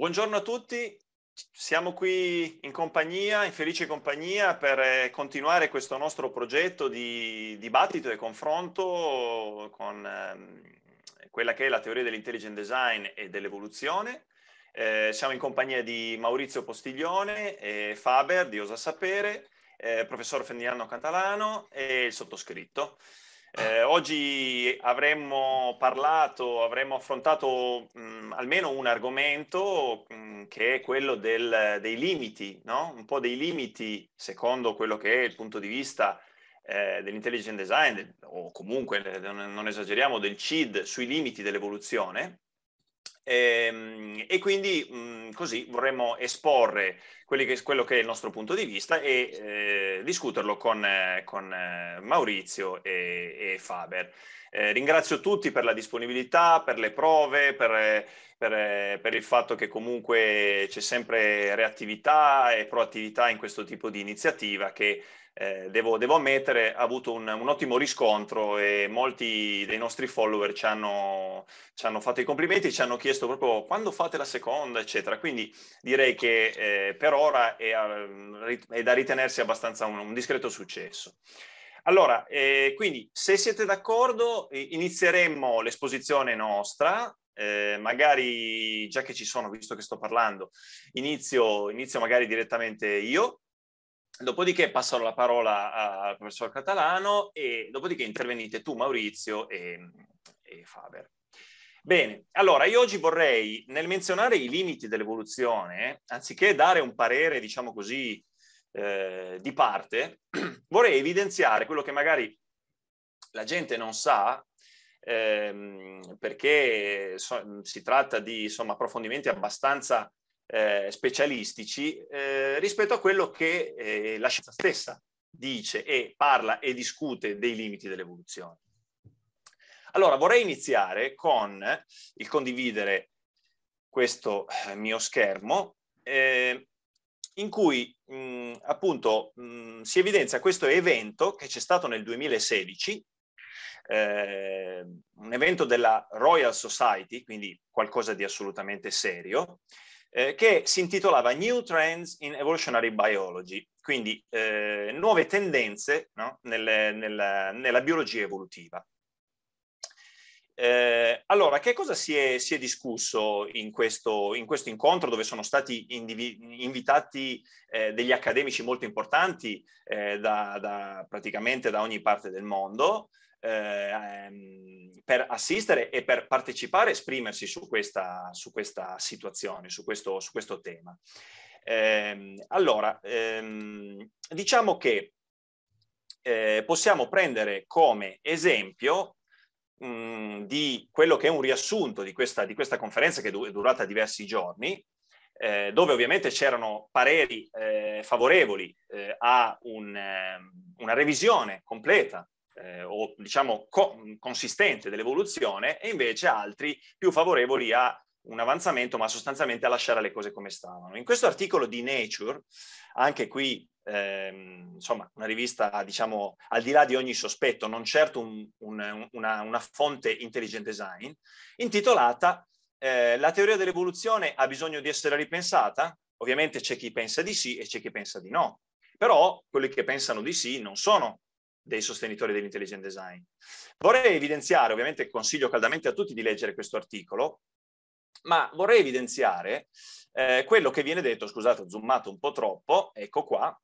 Buongiorno a tutti, siamo qui in compagnia, in felice compagnia, per eh, continuare questo nostro progetto di dibattito e confronto con eh, quella che è la teoria dell'intelligent design e dell'evoluzione. Eh, siamo in compagnia di Maurizio Postiglione e Faber di Osa Sapere, eh, professor Ferdinando Catalano e il sottoscritto. Eh, oggi avremmo parlato, avremmo affrontato mh, mm, almeno un argomento mh, mm, che è quello del, dei limiti, no? un po' dei limiti secondo quello che è il punto di vista eh, dell'intelligent design del, o comunque, eh, non esageriamo, del CID sui limiti dell'evoluzione Ehm, e, quindi mm, così vorremmo esporre quello che è il nostro punto di vista e eh, discuterlo con, eh, con eh, Maurizio e, e Faber. ringrazio tutti per la disponibilità, per le prove, per, per, per, il fatto che comunque c'è sempre reattività e proattività in questo tipo di iniziativa che eh, devo, devo, ammettere, ha avuto un, un, ottimo riscontro e molti dei nostri follower ci hanno, ci hanno, fatto i complimenti, ci hanno chiesto proprio quando fate la seconda, eccetera. Quindi direi che eh, per ora è, eh, è, da ritenersi abbastanza un, un discreto successo. Allora, eh, quindi se siete d'accordo inizieremmo l'esposizione nostra, eh, magari già che ci sono, visto che sto parlando, inizio, inizio magari direttamente io Dopodiché passo la parola al professor Catalano e dopodiché intervenite tu Maurizio e, e Faber. Bene, allora io oggi vorrei nel menzionare i limiti dell'evoluzione, anziché dare un parere, diciamo così, eh, di parte, vorrei evidenziare quello che magari la gente non sa, ehm, perché so, si tratta di insomma, approfondimenti abbastanza eh, specialistici eh, rispetto a quello che eh, la scienza stessa dice e parla e discute dei limiti dell'evoluzione. Allora, vorrei iniziare con il condividere questo eh, mio schermo eh, in cui mh, mm, appunto mh, mm, si evidenzia questo evento che c'è stato nel 2016 eh, un evento della Royal Society, quindi qualcosa di assolutamente serio, eh, che si intitolava New Trends in Evolutionary Biology, quindi eh, nuove tendenze no? nelle, nella, nella, biologia evolutiva. Eh, allora, che cosa si è, si è discusso in questo, in questo, incontro dove sono stati indivi- invitati eh, degli accademici molto importanti eh, da, da, praticamente da ogni parte del mondo? Ehm, per assistere e per partecipare, esprimersi su questa, su questa situazione, su questo, su questo tema. Eh, allora, ehm, diciamo che eh, possiamo prendere come esempio mh, mm, di quello che è un riassunto di questa, di questa conferenza che è durata diversi giorni, eh, dove ovviamente c'erano pareri eh, favorevoli eh, a un, ehm, una revisione completa eh, o diciamo co- consistente dell'evoluzione e invece altri più favorevoli a un avanzamento ma sostanzialmente a lasciare le cose come stavano. In questo articolo di Nature, anche qui ehm, insomma una rivista diciamo al di là di ogni sospetto, non certo un, un, una, una, fonte intelligent design, intitolata eh, La teoria dell'evoluzione ha bisogno di essere ripensata? Ovviamente c'è chi pensa di sì e c'è chi pensa di no, però quelli che pensano di sì non sono dei sostenitori dell'intelligent design. Vorrei evidenziare, ovviamente consiglio caldamente a tutti di leggere questo articolo, ma vorrei evidenziare eh, quello che viene detto, scusate ho zoomato un po' troppo, ecco qua,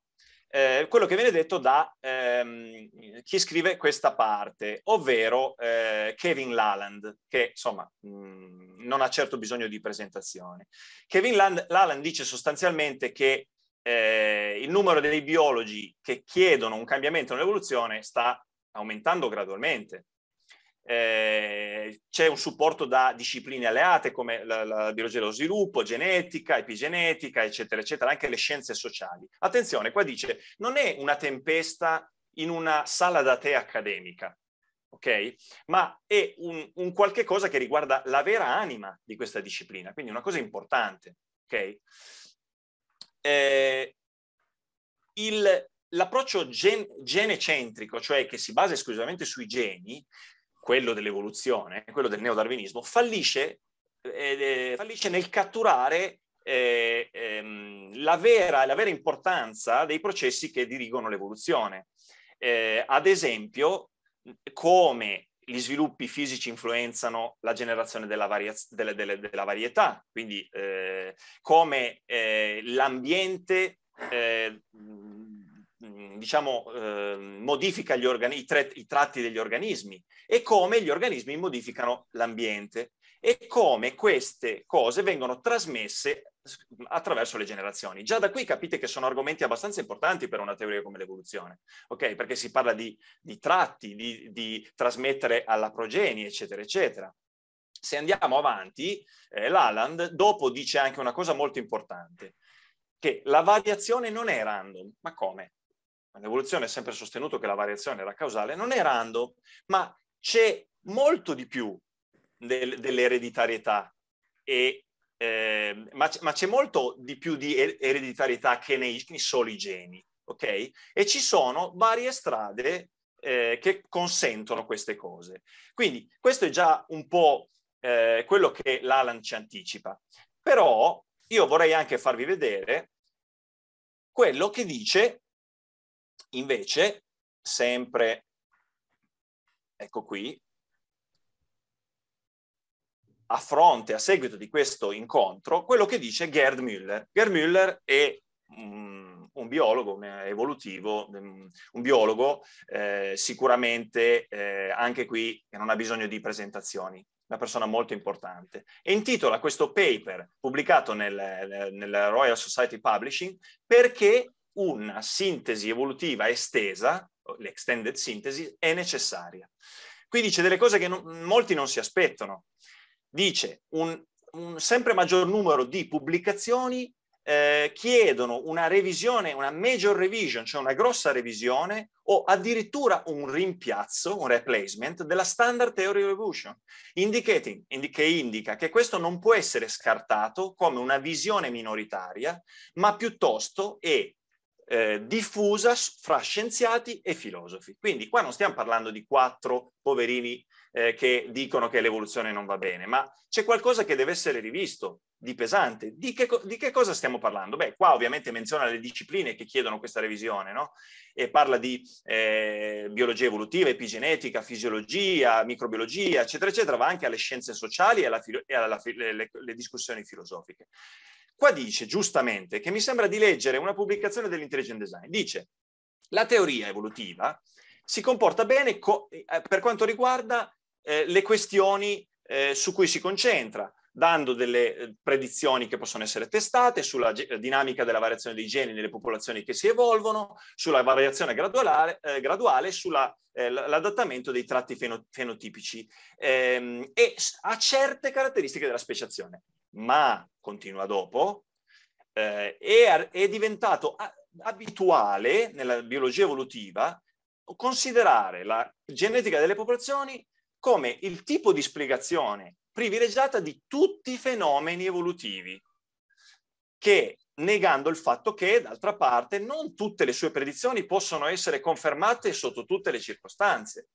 eh, quello che viene detto da ehm, chi scrive questa parte, ovvero eh, Kevin Laland, che insomma mh, mm, non ha certo bisogno di presentazione. Kevin Laland dice sostanzialmente che eh, il numero dei biologi che chiedono un cambiamento nell'evoluzione sta aumentando gradualmente. Eh, c'è un supporto da discipline alleate come la, la, biologia dello sviluppo, genetica, epigenetica, eccetera, eccetera, anche le scienze sociali. Attenzione, qua dice, non è una tempesta in una sala da tè accademica, ok? Ma è un, un qualche cosa che riguarda la vera anima di questa disciplina, quindi una cosa importante, ok? eh, il, l'approccio gen, genecentrico, cioè che si basa esclusivamente sui geni, quello dell'evoluzione, quello del neodarwinismo, fallisce, eh, fallisce nel catturare eh, ehm, la, vera, la, vera, importanza dei processi che dirigono l'evoluzione. Eh, ad esempio, come gli sviluppi fisici influenzano la generazione della, varia- delle, delle, della varietà, quindi eh, come eh, l'ambiente eh, mm, diciamo, eh, modifica organ- i, tre- i tratti degli organismi e come gli organismi modificano l'ambiente e come queste cose vengono trasmesse attraverso le generazioni. Già da qui capite che sono argomenti abbastanza importanti per una teoria come l'evoluzione, ok? Perché si parla di, di tratti, di, di, trasmettere alla progenie, eccetera, eccetera. Se andiamo avanti, eh, Laland dopo dice anche una cosa molto importante, che la variazione non è random, ma come? L'evoluzione ha sempre sostenuto che la variazione era causale, non è random, ma c'è molto di più del, dell'ereditarietà e eh, ma, ma, c'è molto di più di er-, ereditarietà che nei, nei soli geni, ok? E ci sono varie strade eh, che consentono queste cose. Quindi questo è già un po' eh, quello che l'Alan ci anticipa. Però io vorrei anche farvi vedere quello che dice invece sempre, ecco qui, a fronte, a seguito di questo incontro, quello che dice Gerd Müller. Gerd Müller è um, un biologo un evolutivo, um, un biologo eh, sicuramente eh, anche qui che non ha bisogno di presentazioni, una persona molto importante. E intitola questo paper pubblicato nel, nel Royal Society Publishing perché una sintesi evolutiva estesa, l'extended sintesi, è necessaria. Qui dice delle cose che non, molti non si aspettano dice un, un sempre maggior numero di pubblicazioni eh, chiedono una revisione, una major revision, cioè una grossa revisione o addirittura un rimpiazzo, un replacement della standard theory revision, indicating, indi- che indica che questo non può essere scartato come una visione minoritaria, ma piuttosto è eh, diffusa fra scienziati e filosofi. Quindi qua non stiamo parlando di quattro poverini eh, che dicono che l'evoluzione non va bene, ma c'è qualcosa che deve essere rivisto di pesante. Di che, di che cosa stiamo parlando? Beh, qua ovviamente menziona le discipline che chiedono questa revisione, no? E parla di eh, biologia evolutiva, epigenetica, fisiologia, microbiologia, eccetera, eccetera, va anche alle scienze sociali e, alle e alla, le, le discussioni filosofiche. Qua dice giustamente che mi sembra di leggere una pubblicazione dell'intelligent design. Dice la teoria evolutiva si comporta bene co- eh, per quanto riguarda eh, le questioni eh, su cui si concentra, dando delle eh, predizioni che possono essere testate sulla dinamica della variazione dei geni nelle popolazioni che si evolvono, sulla variazione graduale, eh, graduale sull'adattamento eh, dei tratti fenotipici ehm, e a certe caratteristiche della speciazione. Ma, continua dopo, eh, è, è, diventato a, abituale nella biologia evolutiva considerare la genetica delle popolazioni come il tipo di spiegazione privilegiata di tutti i fenomeni evolutivi, che negando il fatto che, d'altra parte, non tutte le sue predizioni possono essere confermate sotto tutte le circostanze.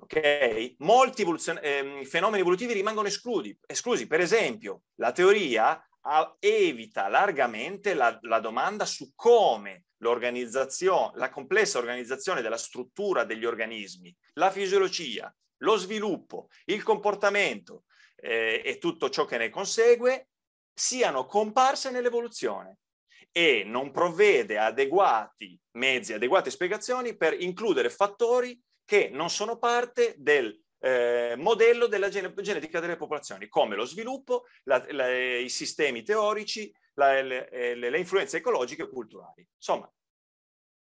Okay? Molti evoluzion- eh, fenomeni evolutivi rimangono escludi, esclusi. Per esempio, la teoria a- evita largamente la-, la domanda su come l'organizzazione, la complessa organizzazione della struttura degli organismi, la fisiologia, lo sviluppo, il comportamento eh, e tutto ciò che ne consegue siano comparse nell'evoluzione e non provvede adeguati mezzi, adeguate spiegazioni per includere fattori che non sono parte del eh, modello della gene- genetica delle popolazioni, come lo sviluppo, la, la, i sistemi teorici, la, le, le, le influenze ecologiche e culturali. Insomma,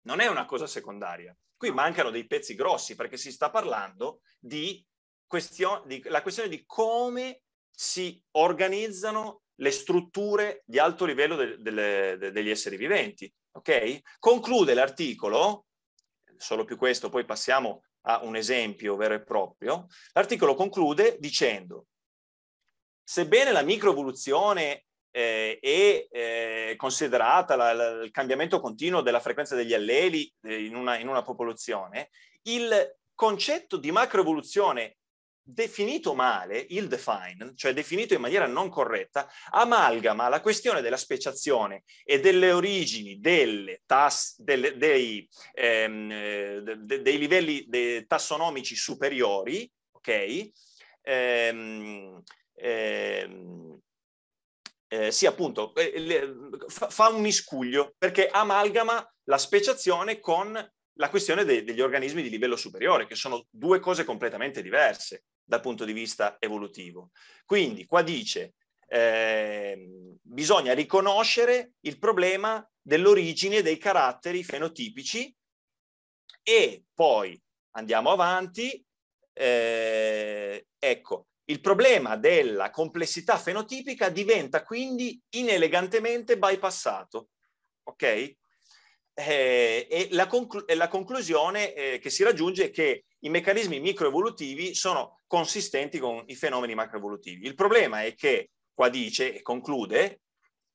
non è una cosa secondaria, qui mancano dei pezzi grossi perché si sta parlando di, question- di la questione di come si organizzano le strutture di alto livello de- de- de- degli esseri viventi. Okay? Conclude l'articolo, solo più questo, poi passiamo a un esempio vero e proprio. L'articolo conclude dicendo, sebbene la microevoluzione eh, e eh, considerata la, la, il cambiamento continuo della frequenza degli alleli eh, in una, in una popolazione, il concetto di macroevoluzione definito male, il define, cioè definito in maniera non corretta, amalgama la questione della speciazione e delle origini delle tas, delle, dei, ehm, eh, de, de, dei, livelli de, tassonomici superiori, ok? Ehm, ehm, eh, sì, appunto, eh, le, fa un miscuglio perché amalgama la speciazione con la questione de, degli organismi di livello superiore, che sono due cose completamente diverse dal punto di vista evolutivo. Quindi qua dice, eh, bisogna riconoscere il problema dell'origine dei caratteri fenotipici e poi andiamo avanti, eh, ecco, il problema della complessità fenotipica diventa quindi inelegantemente bypassato. Ok? Eh, e, la conclu- e, la conclusione eh, che si raggiunge è che i meccanismi microevolutivi sono consistenti con i fenomeni macroevolutivi. Il problema è che, qua dice e conclude,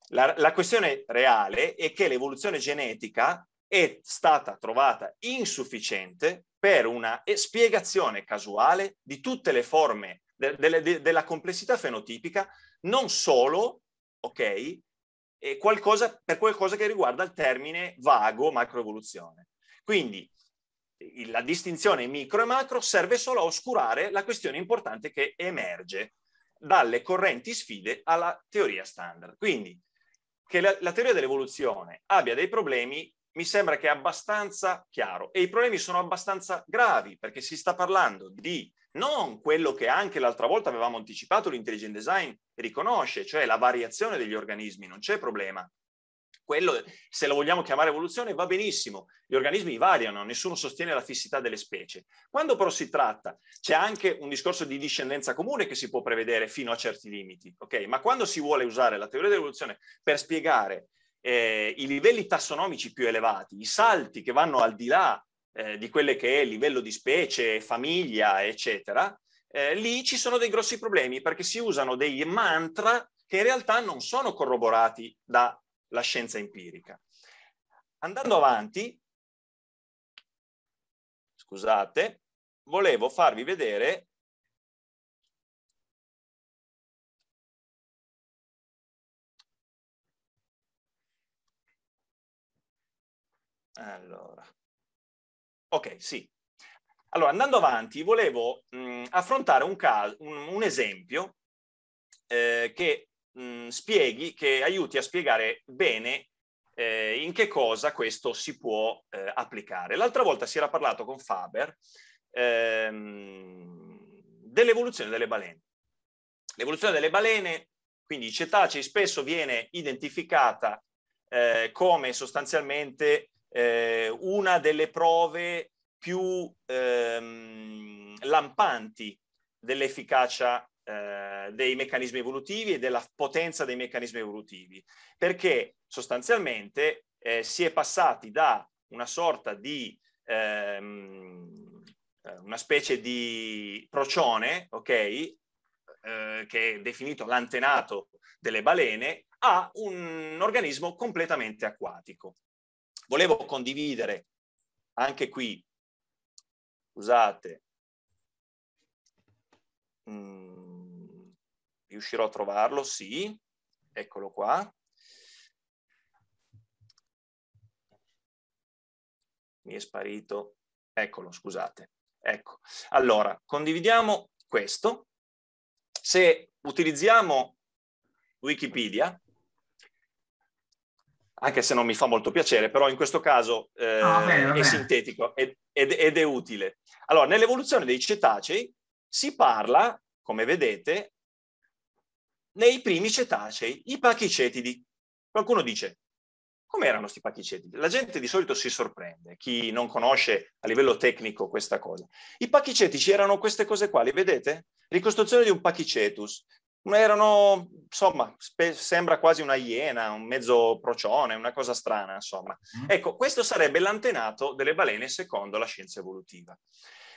la, la questione reale è che l'evoluzione genetica è stata trovata insufficiente per una eh, spiegazione casuale di tutte le forme de, de, de, della complessità fenotipica, non solo, ok, qualcosa, per qualcosa che riguarda il termine vago macroevoluzione. Quindi la distinzione micro e macro serve solo a oscurare la questione importante che emerge dalle correnti sfide alla teoria standard. Quindi che la, la teoria dell'evoluzione abbia dei problemi mi sembra che è abbastanza chiaro e i problemi sono abbastanza gravi perché si sta parlando di non quello che anche l'altra volta avevamo anticipato, l'intelligent design riconosce, cioè la variazione degli organismi, non c'è problema. Quello, se lo vogliamo chiamare evoluzione, va benissimo, gli organismi variano, nessuno sostiene la fissità delle specie. Quando però si tratta, c'è anche un discorso di discendenza comune che si può prevedere fino a certi limiti, ok? Ma quando si vuole usare la teoria dell'evoluzione per spiegare eh, i livelli tassonomici più elevati, i salti che vanno al di là eh, di quelle che è livello di specie, famiglia, eccetera, eh, lì ci sono dei grossi problemi perché si usano dei mantra che in realtà non sono corroborati dalla scienza empirica. Andando avanti, scusate, volevo farvi vedere Allora. Ok, sì. Allora, andando avanti, volevo mh, affrontare un, caso, un, un esempio eh, che mh, spieghi, che aiuti a spiegare bene eh, in che cosa questo si può eh, applicare. L'altra volta si era parlato con Faber ehm, dell'evoluzione delle balene. L'evoluzione delle balene, quindi i cetacei, spesso viene identificata eh, come sostanzialmente eh, una delle prove più ehm, lampanti dell'efficacia eh, dei meccanismi evolutivi e della potenza dei meccanismi evolutivi, perché sostanzialmente eh, si è passati da una sorta di ehm, eh, una specie di procione, ok, eh, che è definito l'antenato delle balene, a un organismo completamente acquatico. Volevo condividere anche qui, scusate, mm, riuscirò a trovarlo, sì, eccolo qua. Mi è sparito, eccolo, scusate. Ecco, allora, condividiamo questo. Se utilizziamo Wikipedia, anche se non mi fa molto piacere, però in questo caso ah, eh, ah, va bene, è sintetico ed, ed, ed, è utile. Allora, nell'evoluzione dei cetacei si parla, come vedete, nei primi cetacei, i pachicetidi. Qualcuno dice, come erano questi pachicetidi? La gente di solito si sorprende, chi non conosce a livello tecnico questa cosa. I pachicetici erano queste cose qua, li vedete? Ricostruzione di un pachicetus, erano, insomma, spe- sembra quasi una iena, un mezzo procione, una cosa strana, insomma. Mm-hmm. Ecco, questo sarebbe l'antenato delle balene secondo la scienza evolutiva.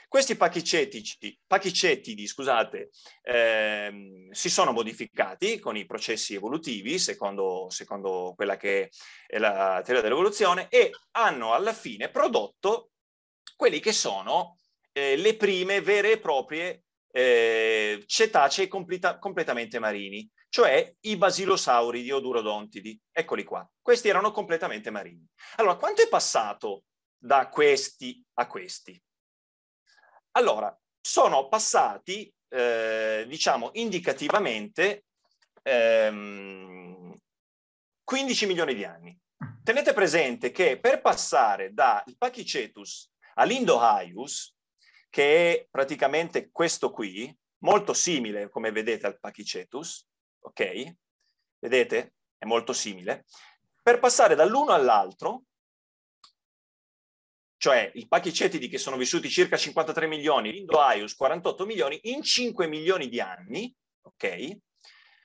Questi pachicetidi scusate, ehm, si sono modificati con i processi evolutivi, secondo, secondo quella che è la teoria dell'evoluzione, e hanno alla fine prodotto quelli che sono eh, le prime vere e proprie eh, cetacei completa, completamente marini, cioè i basilosauri di odurodontidi. Eccoli qua. Questi erano completamente marini. Allora, quanto è passato da questi a questi? Allora, sono passati, eh, diciamo, indicativamente ehm, 15 milioni di anni. Tenete presente che per passare dal Pachicetus all'Indohaius, che è praticamente questo qui, molto simile, come vedete, al Pachicetus, ok? Vedete? È molto simile. Per passare dall'uno all'altro, cioè i Pachicetidi che sono vissuti circa 53 milioni, l'Indoaius 48 milioni, in 5 milioni di anni, ok?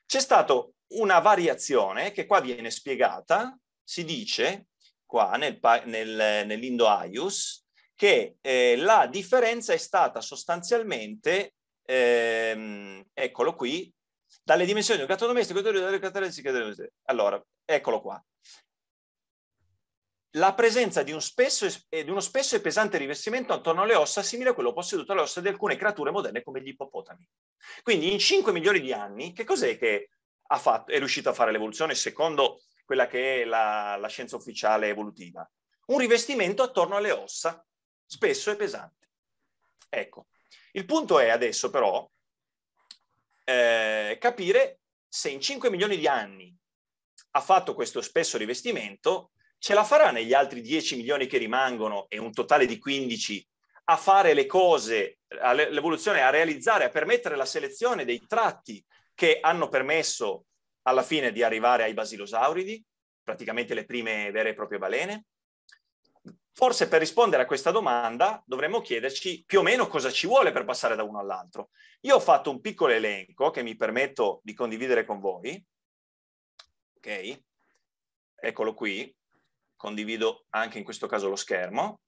C'è stata una variazione che qua viene spiegata, si dice qua nel, nel, nell'Indoaius, che eh, la differenza è stata sostanzialmente, ehm, eccolo qui, dalle dimensioni del gatto domestico dalle caratteristiche del Allora, eccolo qua. La presenza di, un spesso eh, di uno spesso e pesante rivestimento attorno alle ossa simile a quello posseduto alle ossa di alcune creature moderne come gli ippopotami. Quindi in 5 milioni di anni, che cos'è che fatto, è riuscito a fare l'evoluzione secondo quella che è la, la scienza ufficiale evolutiva? Un rivestimento attorno alle ossa spesso è pesante. Ecco, il punto è adesso però eh, capire se in 5 milioni di anni ha fatto questo spesso rivestimento, ce la farà negli altri 10 milioni che rimangono e un totale di 15 a fare le cose, l'evoluzione, a realizzare, a permettere la selezione dei tratti che hanno permesso alla fine di arrivare ai basilosauridi, praticamente le prime vere e proprie balene? Forse per rispondere a questa domanda dovremmo chiederci più o meno cosa ci vuole per passare da uno all'altro. Io ho fatto un piccolo elenco che mi permetto di condividere con voi. Ok? Eccolo qui. Condivido anche in questo caso lo schermo.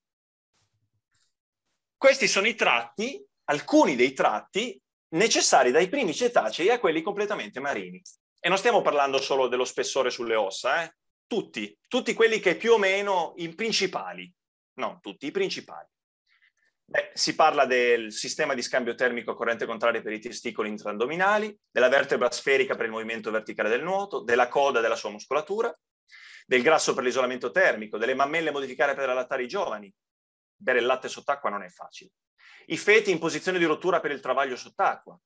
Questi sono i tratti, alcuni dei tratti necessari dai primi cetacei a quelli completamente marini. E non stiamo parlando solo dello spessore sulle ossa, eh? Tutti, tutti quelli che più o meno i principali, no, tutti i principali. Beh, si parla del sistema di scambio termico a corrente contraria per i testicoli intradominali, della vertebra sferica per il movimento verticale del nuoto, della coda della sua muscolatura, del grasso per l'isolamento termico, delle mammelle modificare per allattare i giovani. Bere il latte sott'acqua non è facile. I feti in posizione di rottura per il travaglio sott'acqua,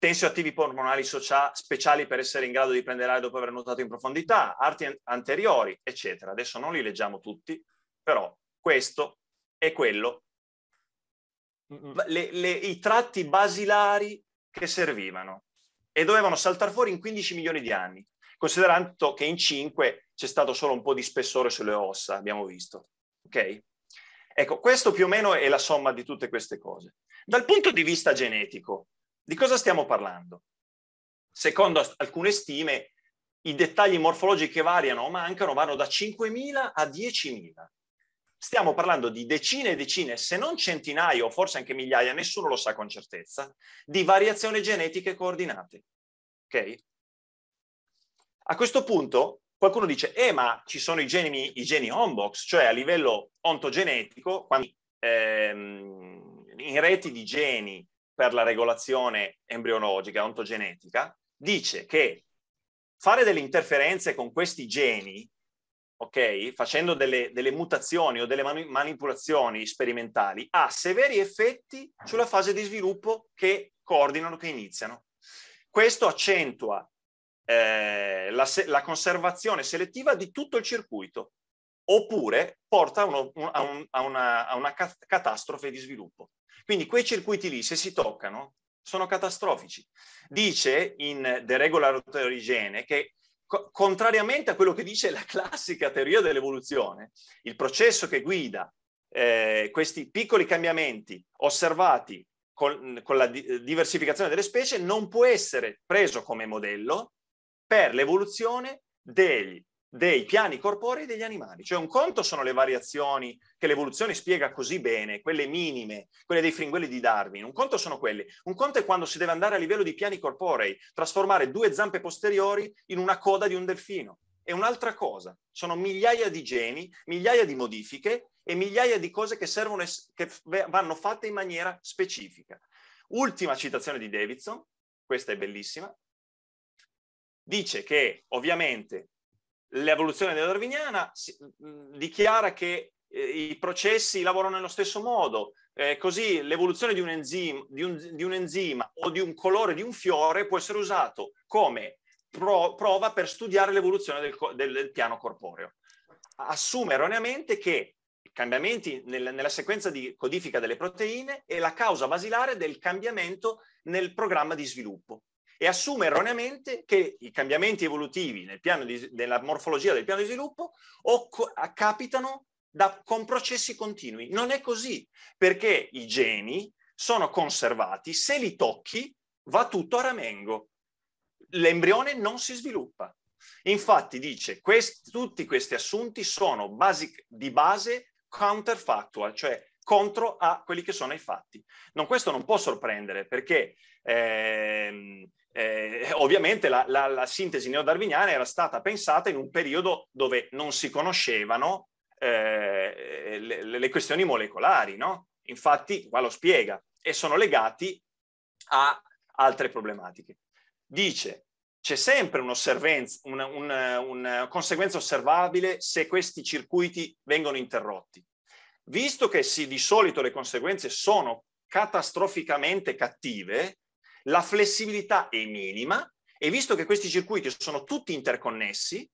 tensioattivi polmonari socia- speciali per essere in grado di prendere aria dopo aver nuotato in profondità, arti an- anteriori, eccetera. Adesso non li leggiamo tutti, però questo è quello, le, le, i tratti basilari che servivano e dovevano saltare fuori in 15 milioni di anni, considerando che in 5 c'è stato solo un po' di spessore sulle ossa, abbiamo visto. Okay? Ecco, questo più o meno è la somma di tutte queste cose. Dal punto di vista genetico, di cosa stiamo parlando? Secondo alcune stime, i dettagli morfologici che variano o mancano vanno da 5.000 a 10.000. Stiamo parlando di decine e decine, se non centinaia o forse anche migliaia, nessuno lo sa con certezza, di variazioni genetiche coordinate. Ok? A questo punto qualcuno dice, eh ma ci sono i geni, i geni homebox, cioè a livello ontogenetico, quando, ehm, in reti di geni per la regolazione embrionologica, ontogenetica, dice che fare delle interferenze con questi geni, ok, facendo delle, delle mutazioni o delle mani- manipolazioni sperimentali, ha severi effetti sulla fase di sviluppo che coordinano, che iniziano. Questo accentua eh, la, se- la conservazione selettiva di tutto il circuito, oppure porta a, uno, a, oh. un, a, una, a una catastrofe di sviluppo. Quindi quei circuiti lì, se si toccano, sono catastrofici. Dice in The Regulatory Gene che contrariamente a quello che dice la classica teoria dell'evoluzione, il processo che guida eh, questi piccoli cambiamenti osservati con, con la di- diversificazione delle specie non può essere preso come modello per l'evoluzione degli dei piani corporei degli animali. Cioè un conto sono le variazioni che l'evoluzione spiega così bene, quelle minime, quelle dei fringuelli di Darwin. Un conto sono quelle. Un conto è quando si deve andare a livello di piani corporei, trasformare due zampe posteriori in una coda di un delfino. È un'altra cosa. Sono migliaia di geni, migliaia di modifiche e migliaia di cose che, servono, che vanno fatte in maniera specifica. Ultima citazione di Davidson, questa è bellissima, dice che ovviamente l'evoluzione della darwiniana mm, dichiara che eh, i processi lavorano nello stesso modo, eh, così l'evoluzione di un, enzima, di, un, di un, enzima, o di un colore di un fiore può essere usato come pro, prova per studiare l'evoluzione del, del, del, piano corporeo. Assume erroneamente che i cambiamenti nel, nella sequenza di codifica delle proteine è la causa basilare del cambiamento nel programma di sviluppo e assume erroneamente che i cambiamenti evolutivi nel piano di, nella morfologia del piano di sviluppo capitano da, con processi continui. Non è così, perché i geni sono conservati, se li tocchi va tutto a ramengo, l'embrione non si sviluppa. Infatti dice, questi, tutti questi assunti sono basic, di base counterfactual, cioè contro a quelli che sono i fatti. Non, questo non può sorprendere perché ehm, eh, eh, ovviamente la, la, la sintesi neodarwiniana era stata pensata in un periodo dove non si conoscevano eh, le, le, questioni molecolari, no? Infatti, qua lo spiega, e sono legati a altre problematiche. Dice, c'è sempre un'osservanza, una, una, una conseguenza osservabile se questi circuiti vengono interrotti. Visto che sì, di solito le conseguenze sono catastroficamente cattive, la flessibilità è minima e visto che questi circuiti sono tutti interconnessi,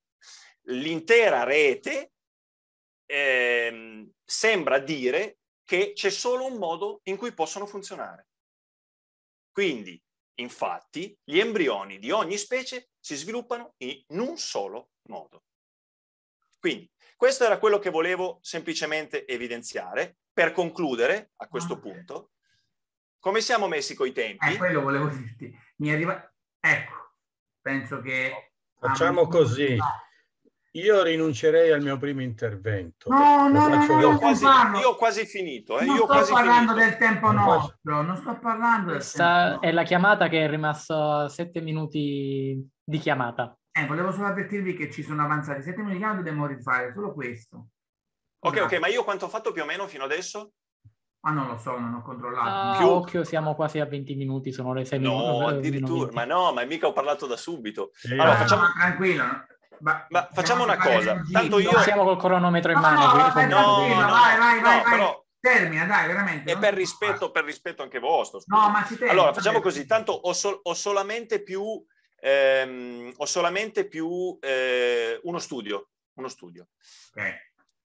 l'intera rete eh, sembra dire che c'è solo un modo in cui possono funzionare. Quindi, infatti, gli embrioni di ogni specie si sviluppano in un solo modo. Quindi, questo era quello che volevo semplicemente evidenziare per concludere a questo ah. punto come siamo messi coi tempi? Eh, quello volevo dirti. Mi arriva... Ecco, penso che... Facciamo così. Io rinuncerei al mio primo intervento. No, no, no, no, io, no, quasi, io ho quasi finito. Eh. Non io sto quasi parlando finito. del tempo nostro, non sto parlando Questa è la chiamata che è rimasta sette minuti di chiamata. Eh, volevo solo avvertirvi che ci sono avanzati sette minuti di chiamata, dobbiamo rifare solo questo. Ok, ok, ma io quanto ho fatto più o meno fino adesso? Ah, non lo so, non ho controllato. Ah, più... occhio, siamo quasi a 20 minuti, sono le 6 eh, minuti. No, addirittura, ma no, ma mica ho parlato da subito. Sì. Allora, ah, facciamo... tranquillo. Ma, ma facciamo una cosa, tanto io... Non siamo col cronometro in mano. No, no, vabbè, no, no, vai, vai, no, vai, però... Termina, dai, veramente. E per rispetto, per rispetto anche vostro. Scusa. No, ma ci tengo. Allora, facciamo così, tanto ho, sol- ho solamente più... Ehm, ho solamente più eh, uno studio, uno studio. Okay.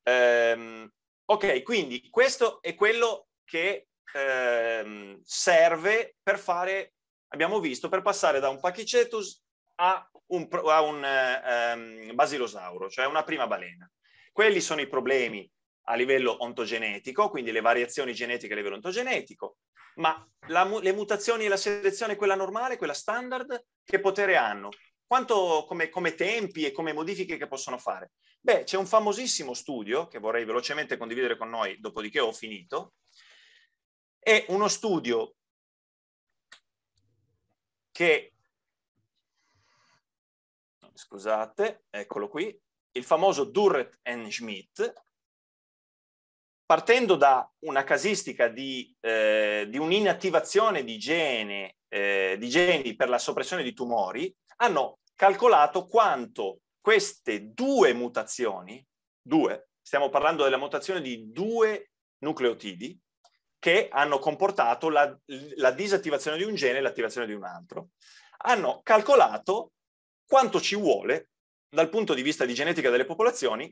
Ehm, ok, quindi questo è quello che ehm, serve per fare, abbiamo visto, per passare da un pachycetus a un, a un ehm, basilosauro, cioè una prima balena. Quelli sono i problemi a livello ontogenetico, quindi le variazioni genetiche a livello ontogenetico, ma la, le mutazioni e la selezione, quella normale, quella standard, che potere hanno? Quanto come, come, tempi e come modifiche che possono fare? Beh, c'è un famosissimo studio che vorrei velocemente condividere con noi, dopodiché ho finito, è uno studio che, scusate, eccolo qui, il famoso Durrett and Schmidt, partendo da una casistica di, eh, di un'inattivazione di, gene, eh, di geni per la soppressione di tumori, hanno calcolato quanto queste due mutazioni, due, stiamo parlando della mutazione di due nucleotidi, che hanno comportato la, la disattivazione di un gene e l'attivazione di un altro. Hanno calcolato quanto ci vuole dal punto di vista di genetica delle popolazioni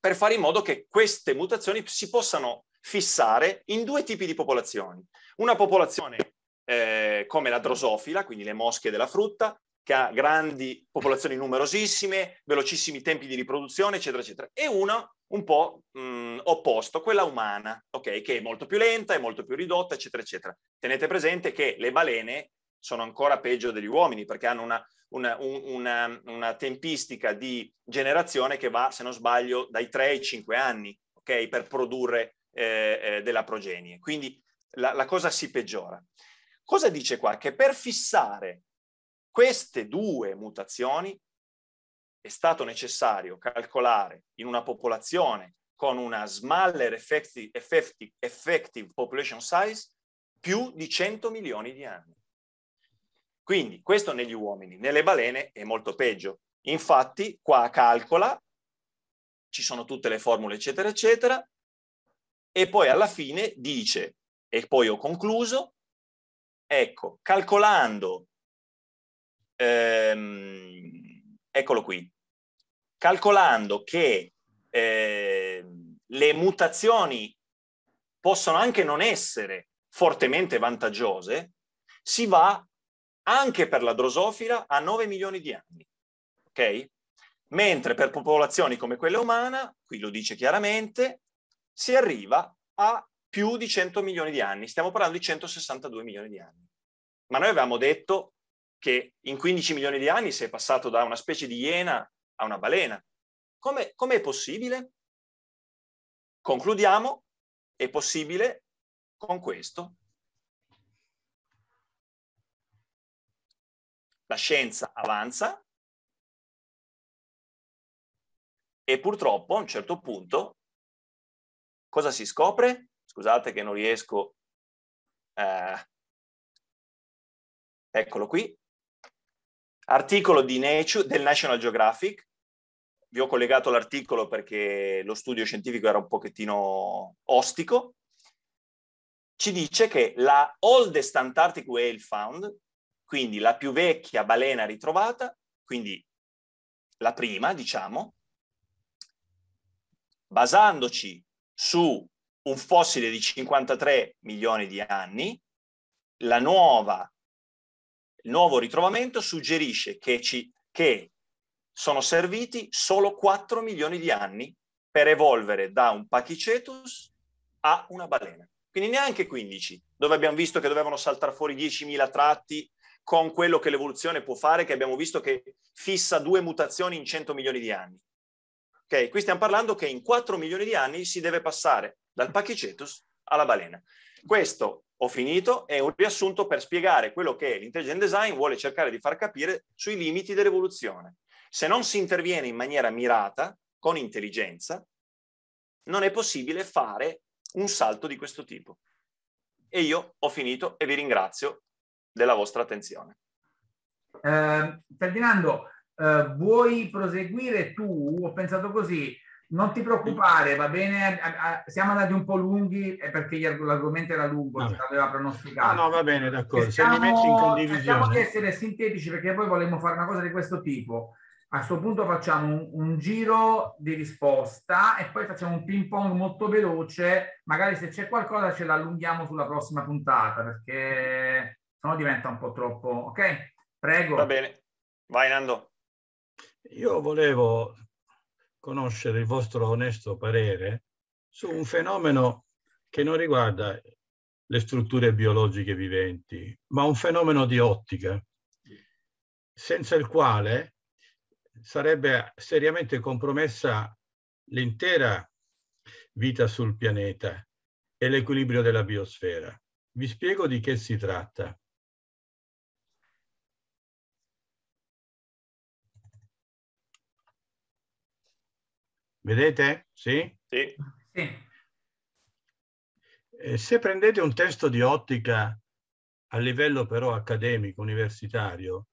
per fare in modo che queste mutazioni si possano fissare in due tipi di popolazioni. Una popolazione eh, come la drosofila, quindi le mosche della frutta, che ha grandi popolazioni numerosissime, velocissimi tempi di riproduzione, eccetera, eccetera. E una un po' mh, opposto, quella umana, okay? che è molto più lenta, è molto più ridotta, eccetera, eccetera. Tenete presente che le balene sono ancora peggio degli uomini perché hanno una, una, un, una, una tempistica di generazione che va, se non sbaglio, dai 3 ai 5 anni okay? per produrre eh, eh, della progenie. Quindi la, la cosa si peggiora. Cosa dice qua? Che per fissare queste due mutazioni è stato necessario calcolare in una popolazione con una smaller effective, effective, effective population size più di 100 milioni di anni. Quindi questo negli uomini, nelle balene è molto peggio. Infatti qua calcola, ci sono tutte le formule eccetera eccetera, e poi alla fine dice, e poi ho concluso, ecco, calcolando ehm, eccolo qui, calcolando che eh, le mutazioni possono anche non essere fortemente vantaggiose, si va anche per la drosofila a 9 milioni di anni, ok? Mentre per popolazioni come quella umana, qui lo dice chiaramente, si arriva a più di 100 milioni di anni, stiamo parlando di 162 milioni di anni. Ma noi avevamo detto che in 15 milioni di anni si è passato da una specie di iena a una balena. Come, come è possibile? Concludiamo, è possibile con questo. La scienza avanza e purtroppo a un certo punto cosa si scopre? Scusate che non riesco. Eh, eccolo qui. Articolo Nature, del National Geographic, vi ho collegato l'articolo perché lo studio scientifico era un pochettino ostico, ci dice che la oldest Antarctic whale found, quindi la più vecchia balena ritrovata, quindi la prima, diciamo, basandoci su un fossile di 53 milioni di anni, la nuova il nuovo ritrovamento suggerisce che, ci, che sono serviti solo 4 milioni di anni per evolvere da un pachicetus a una balena. Quindi neanche 15, dove abbiamo visto che dovevano saltare fuori 10.000 tratti con quello che l'evoluzione può fare, che abbiamo visto che fissa due mutazioni in 100 milioni di anni. Ok, qui stiamo parlando che in 4 milioni di anni si deve passare dal pachicetus alla balena. Questo ho finito, è un riassunto per spiegare quello che l'intelligent design vuole cercare di far capire sui limiti dell'evoluzione. Se non si interviene in maniera mirata, con intelligenza, non è possibile fare un salto di questo tipo. E io ho finito e vi ringrazio della vostra attenzione. Eh, Ferdinando, eh, vuoi proseguire tu? Ho pensato così, non ti preoccupare, va bene, siamo andati un po' lunghi perché l'argomento era lungo, ci aveva pronosticato. No, no, va bene, d'accordo. Siamo, cerchiamo cioè, di essere sintetici perché poi volevamo fare una cosa di questo tipo. A questo punto facciamo un, un, giro di risposta e poi facciamo un ping pong molto veloce. Magari se c'è qualcosa ce l'allunghiamo sulla prossima puntata perché sennò diventa un po' troppo. Ok? Prego. Va bene. Vai Nando. Io volevo conoscere il vostro onesto parere su un fenomeno che non riguarda le strutture biologiche viventi, ma un fenomeno di ottica, senza il quale sarebbe seriamente compromessa l'intera vita sul pianeta e l'equilibrio della biosfera. Vi spiego di che si tratta. Vedete? Sì? Sì. sì. Eh, se prendete un testo di ottica a livello però accademico, universitario,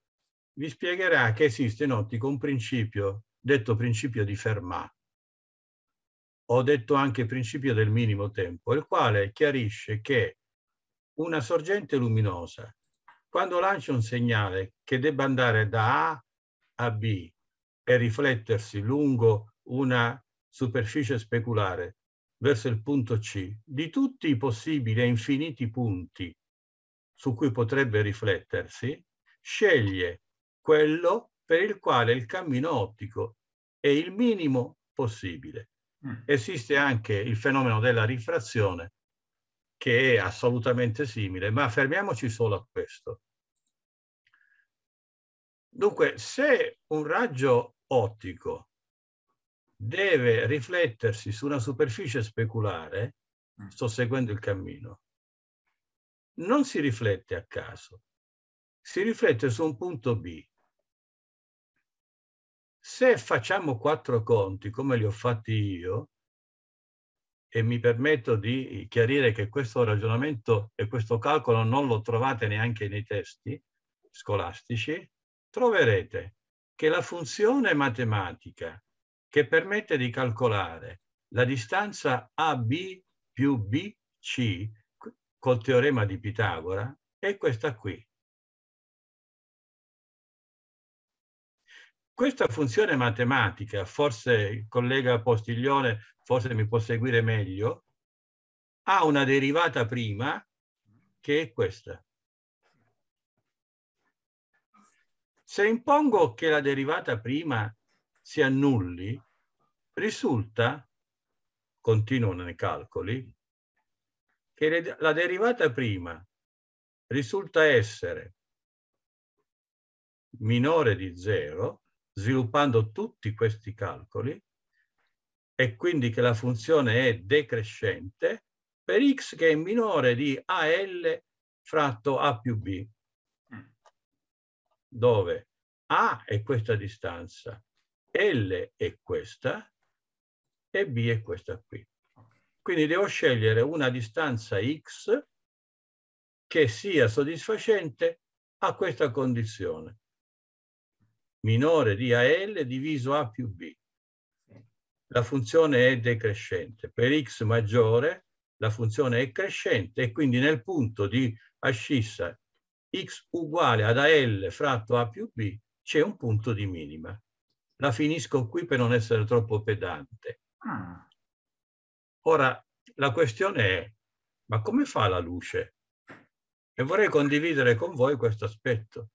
vi spiegherà che esiste in ottica un principio, detto principio di Fermat, ho detto anche principio del minimo tempo, il quale chiarisce che una sorgente luminosa, quando lancia un segnale che debba andare da A a B e riflettersi lungo una superficie speculare verso il punto C di tutti i possibili e infiniti punti su cui potrebbe riflettersi, sceglie quello per il quale il cammino ottico è il minimo possibile. Mm. Esiste anche il fenomeno della rifrazione che è assolutamente simile, ma fermiamoci solo a questo. Dunque, se un raggio ottico deve riflettersi su una superficie speculare, mm. sto seguendo il cammino, non si riflette a caso, si riflette su un punto B. Se facciamo quattro conti, come li ho fatti io, e mi permetto di chiarire che questo ragionamento e questo calcolo non lo trovate neanche nei testi scolastici, troverete che la funzione matematica che permette di calcolare la distanza AB più BC col teorema di Pitagora è questa qui. Questa funzione matematica, forse il collega Postiglione forse mi può seguire meglio, ha una derivata prima che è questa. Se impongo che la derivata prima si annulli, risulta, continuano nei calcoli, che la derivata prima risulta essere minore di zero, sviluppando tutti questi calcoli, e quindi che la funzione è decrescente per x che è minore di AL fratto A più B, mm. dove A è questa distanza, l è questa e B è questa qui. Quindi devo scegliere una distanza X che sia soddisfacente a questa condizione. Minore di AL diviso A più B. La funzione è decrescente. Per X maggiore la funzione è crescente e quindi nel punto di ascissa X uguale ad AL fratto A più B c'è un punto di minima la finisco qui per non essere troppo pedante. Ah. Ora, la questione è, ma come fa la luce? E vorrei condividere con voi questo aspetto.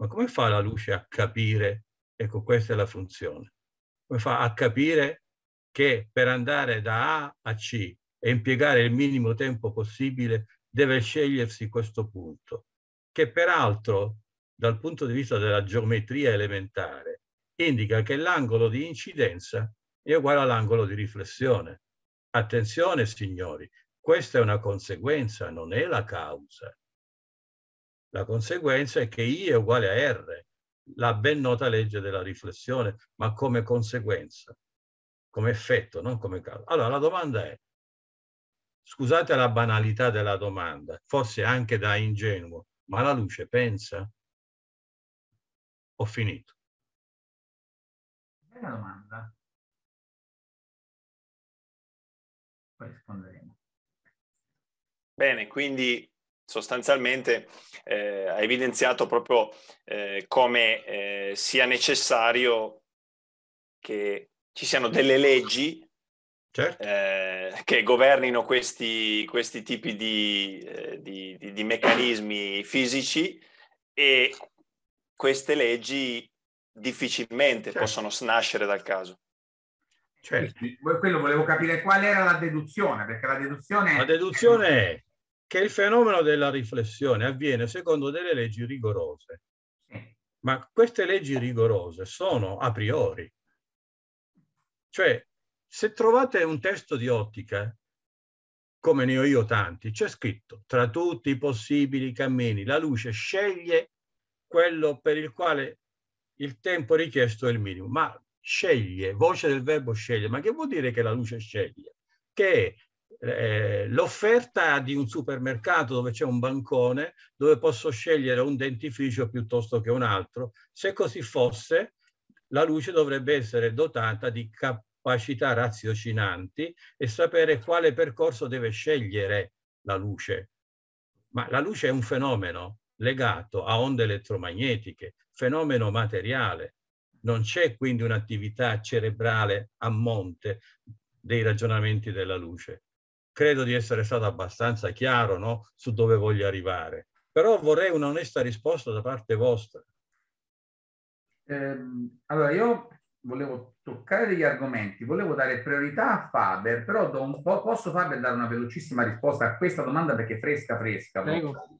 Ma come fa la luce a capire? Ecco, questa è la funzione. Come fa a capire che per andare da A a C e impiegare il minimo tempo possibile deve scegliersi questo punto, che peraltro dal punto di vista della geometria elementare indica che l'angolo di incidenza è uguale all'angolo di riflessione. Attenzione signori, questa è una conseguenza, non è la causa. La conseguenza è che I è uguale a R, la ben nota legge della riflessione, ma come conseguenza, come effetto, non come causa. Allora la domanda è, scusate la banalità della domanda, forse anche da ingenuo, ma la luce pensa? Ho finito una domanda. Poi risponderemo. Bene, quindi sostanzialmente eh, ha evidenziato proprio eh, come eh, sia necessario che ci siano delle leggi certo. Eh, che governino questi, questi tipi di, eh, di, di, di meccanismi fisici e queste leggi difficilmente certo. possono snascere dal caso. Certo. Quello volevo capire qual era la deduzione, perché la deduzione... La deduzione è che il fenomeno della riflessione avviene secondo delle leggi rigorose, ma queste leggi rigorose sono a priori. Cioè, se trovate un testo di ottica, come ne ho io tanti, c'è scritto tra tutti i possibili cammini, la luce sceglie quello per il quale il tempo richiesto è il minimo, ma sceglie, voce del verbo sceglie, ma che vuol dire che la luce sceglie? Che eh, l'offerta di un supermercato dove c'è un bancone, dove posso scegliere un dentificio piuttosto che un altro, se così fosse la luce dovrebbe essere dotata di capacità raziocinanti e sapere quale percorso deve scegliere la luce. Ma la luce è un fenomeno legato a onde elettromagnetiche, fenomeno materiale. Non c'è quindi un'attività cerebrale a monte dei ragionamenti della luce. Credo di essere stato abbastanza chiaro no? su dove voglio arrivare, però vorrei un'onesta risposta da parte vostra. Eh, allora, io volevo toccare degli argomenti, volevo dare priorità a Faber, però do un po', posso Faber dare una velocissima risposta a questa domanda perché è fresca fresca. Prego. Posso?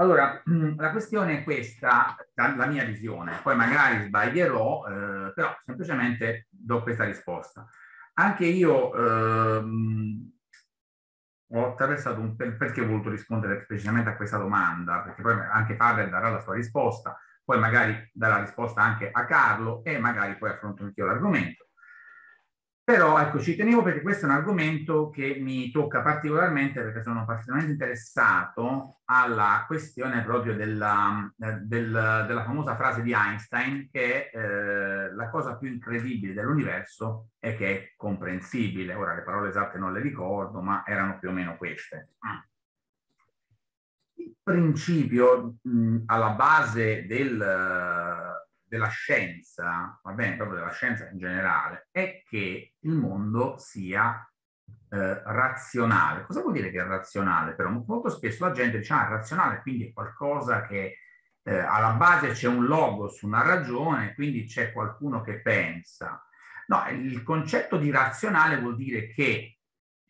Allora, la questione è questa, la mia visione, poi magari sbaglierò, eh, però semplicemente do questa risposta. Anche io ehm, ho attraversato un per, perché ho voluto rispondere precisamente a questa domanda, perché poi anche Fabio darà la sua risposta, poi magari darà risposta anche a Carlo e magari poi affronto anch'io l'argomento. Però ecco, ci tenevo perché questo è un argomento che mi tocca particolarmente perché sono particolarmente interessato alla questione proprio della, del, della famosa frase di Einstein che eh, la cosa più incredibile dell'universo è che è comprensibile. Ora le parole esatte non le ricordo, ma erano più o meno queste. Il principio mh, alla base del della scienza, va bene, proprio della scienza in generale, è che il mondo sia eh, razionale. Cosa vuol dire che è razionale? Però molto spesso la gente dice, ah, è razionale, quindi è qualcosa che eh, alla base c'è un logo su una ragione, quindi c'è qualcuno che pensa. No, il concetto di razionale vuol dire che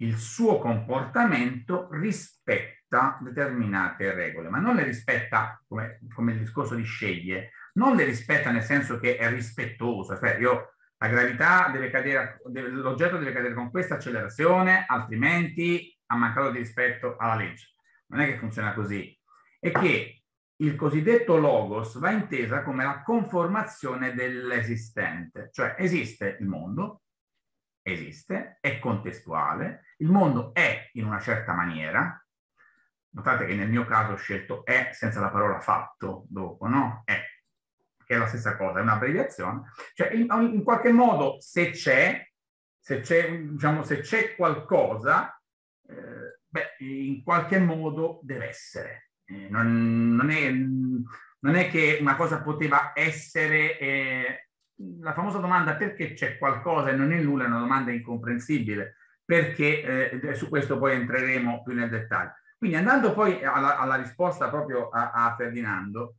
il suo comportamento rispetta determinate regole, ma non le rispetta come, come il discorso di sceglie, non le rispetta nel senso che è rispettoso, cioè io la gravità deve cadere, l'oggetto deve cadere con questa accelerazione, altrimenti ha mancato di rispetto alla legge. Non è che funziona così. È che il cosiddetto logos va intesa come la conformazione dell'esistente, cioè esiste il mondo, esiste, è contestuale, il mondo è in una certa maniera, notate che nel mio caso ho scelto è senza la parola fatto dopo, no? È che è la stessa cosa, è un'abbreviazione. Cioè, in, in qualche modo, se c'è, se c'è, diciamo, se c'è qualcosa, eh, beh, in qualche modo deve essere. Eh, non, non, è, non, è, che una cosa poteva essere... Eh, la famosa domanda perché c'è qualcosa e non è nulla è una domanda incomprensibile, perché eh, su questo poi entreremo più nel dettaglio. Quindi andando poi alla, alla risposta proprio a, a Ferdinando,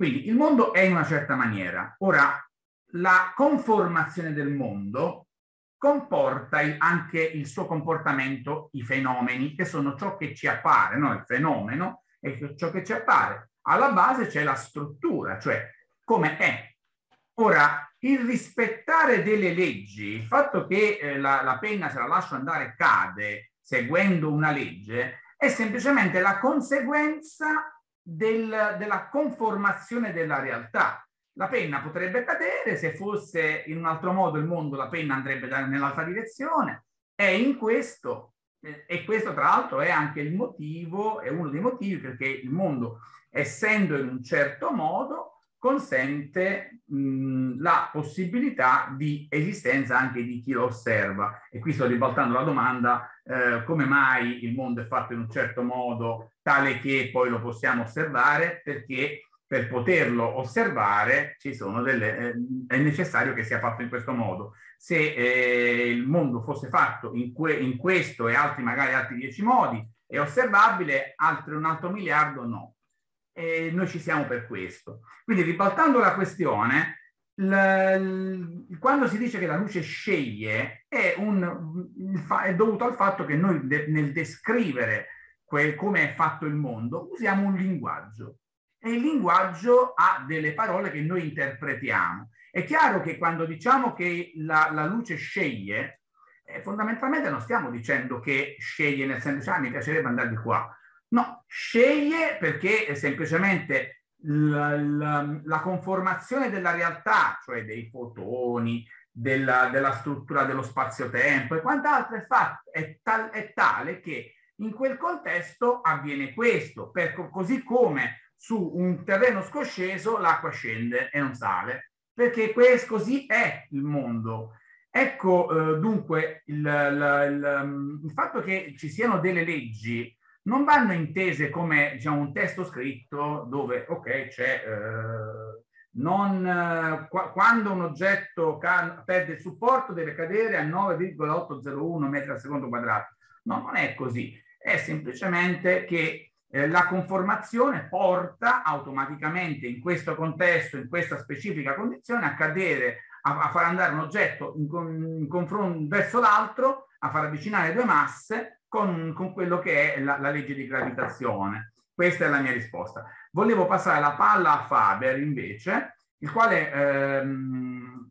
quindi il mondo è in una certa maniera. Ora, la conformazione del mondo comporta anche il suo comportamento, i fenomeni, che sono ciò che ci appare, no? il fenomeno è ciò che ci appare. Alla base c'è la struttura, cioè come è. Ora, il rispettare delle leggi, il fatto che eh, la, la penna se la lascio andare cade seguendo una legge, è semplicemente la conseguenza del, della conformazione della realtà. La penna potrebbe cadere, se fosse in un altro modo il mondo, la penna andrebbe nell'altra direzione. È in questo, eh, e questo tra l'altro è anche il motivo, è uno dei motivi perché il mondo, essendo in un certo modo, consente mh, la possibilità di esistenza anche di chi lo osserva. E qui sto ribaltando la domanda, eh, come mai il mondo è fatto in un certo modo tale che poi lo possiamo osservare? Perché per poterlo osservare delle, eh, è necessario che sia fatto in questo modo. Se eh, il mondo fosse fatto in, que, in questo e altri magari altri dieci modi, è osservabile, altri un altro miliardo no e noi ci siamo per questo. Quindi ribaltando la questione, quando si dice che la luce sceglie è, un, è dovuto al fatto che noi de, nel descrivere quel, come è fatto il mondo usiamo un linguaggio e il linguaggio ha delle parole che noi interpretiamo. È chiaro che quando diciamo che la, la luce sceglie, eh, fondamentalmente non stiamo dicendo che sceglie nel senso, ah, mi piacerebbe andare di qua, No, sceglie perché semplicemente la, la, la, conformazione della realtà, cioè dei fotoni, della, della struttura dello spazio-tempo e quant'altro è, fatto, è, tal, è tale che in quel contesto avviene questo, per, così come su un terreno scosceso l'acqua scende e non sale, perché questo, così è il mondo. Ecco eh, dunque il, il, il, il fatto che ci siano delle leggi non vanno intese come diciamo, un testo scritto dove, ok, c'è... Eh, non, eh, qua, quando un oggetto can, perde il supporto deve cadere a 9,801 metri al secondo quadrato. No, non è così. È semplicemente che eh, la conformazione porta automaticamente in questo contesto, in questa specifica condizione, a cadere, a, a far andare un oggetto in, in confronto verso l'altro, a far avvicinare due masse con, con quello che è la, la legge di gravitazione. Questa è la mia risposta. Volevo passare la palla a Faber invece, il quale ehm,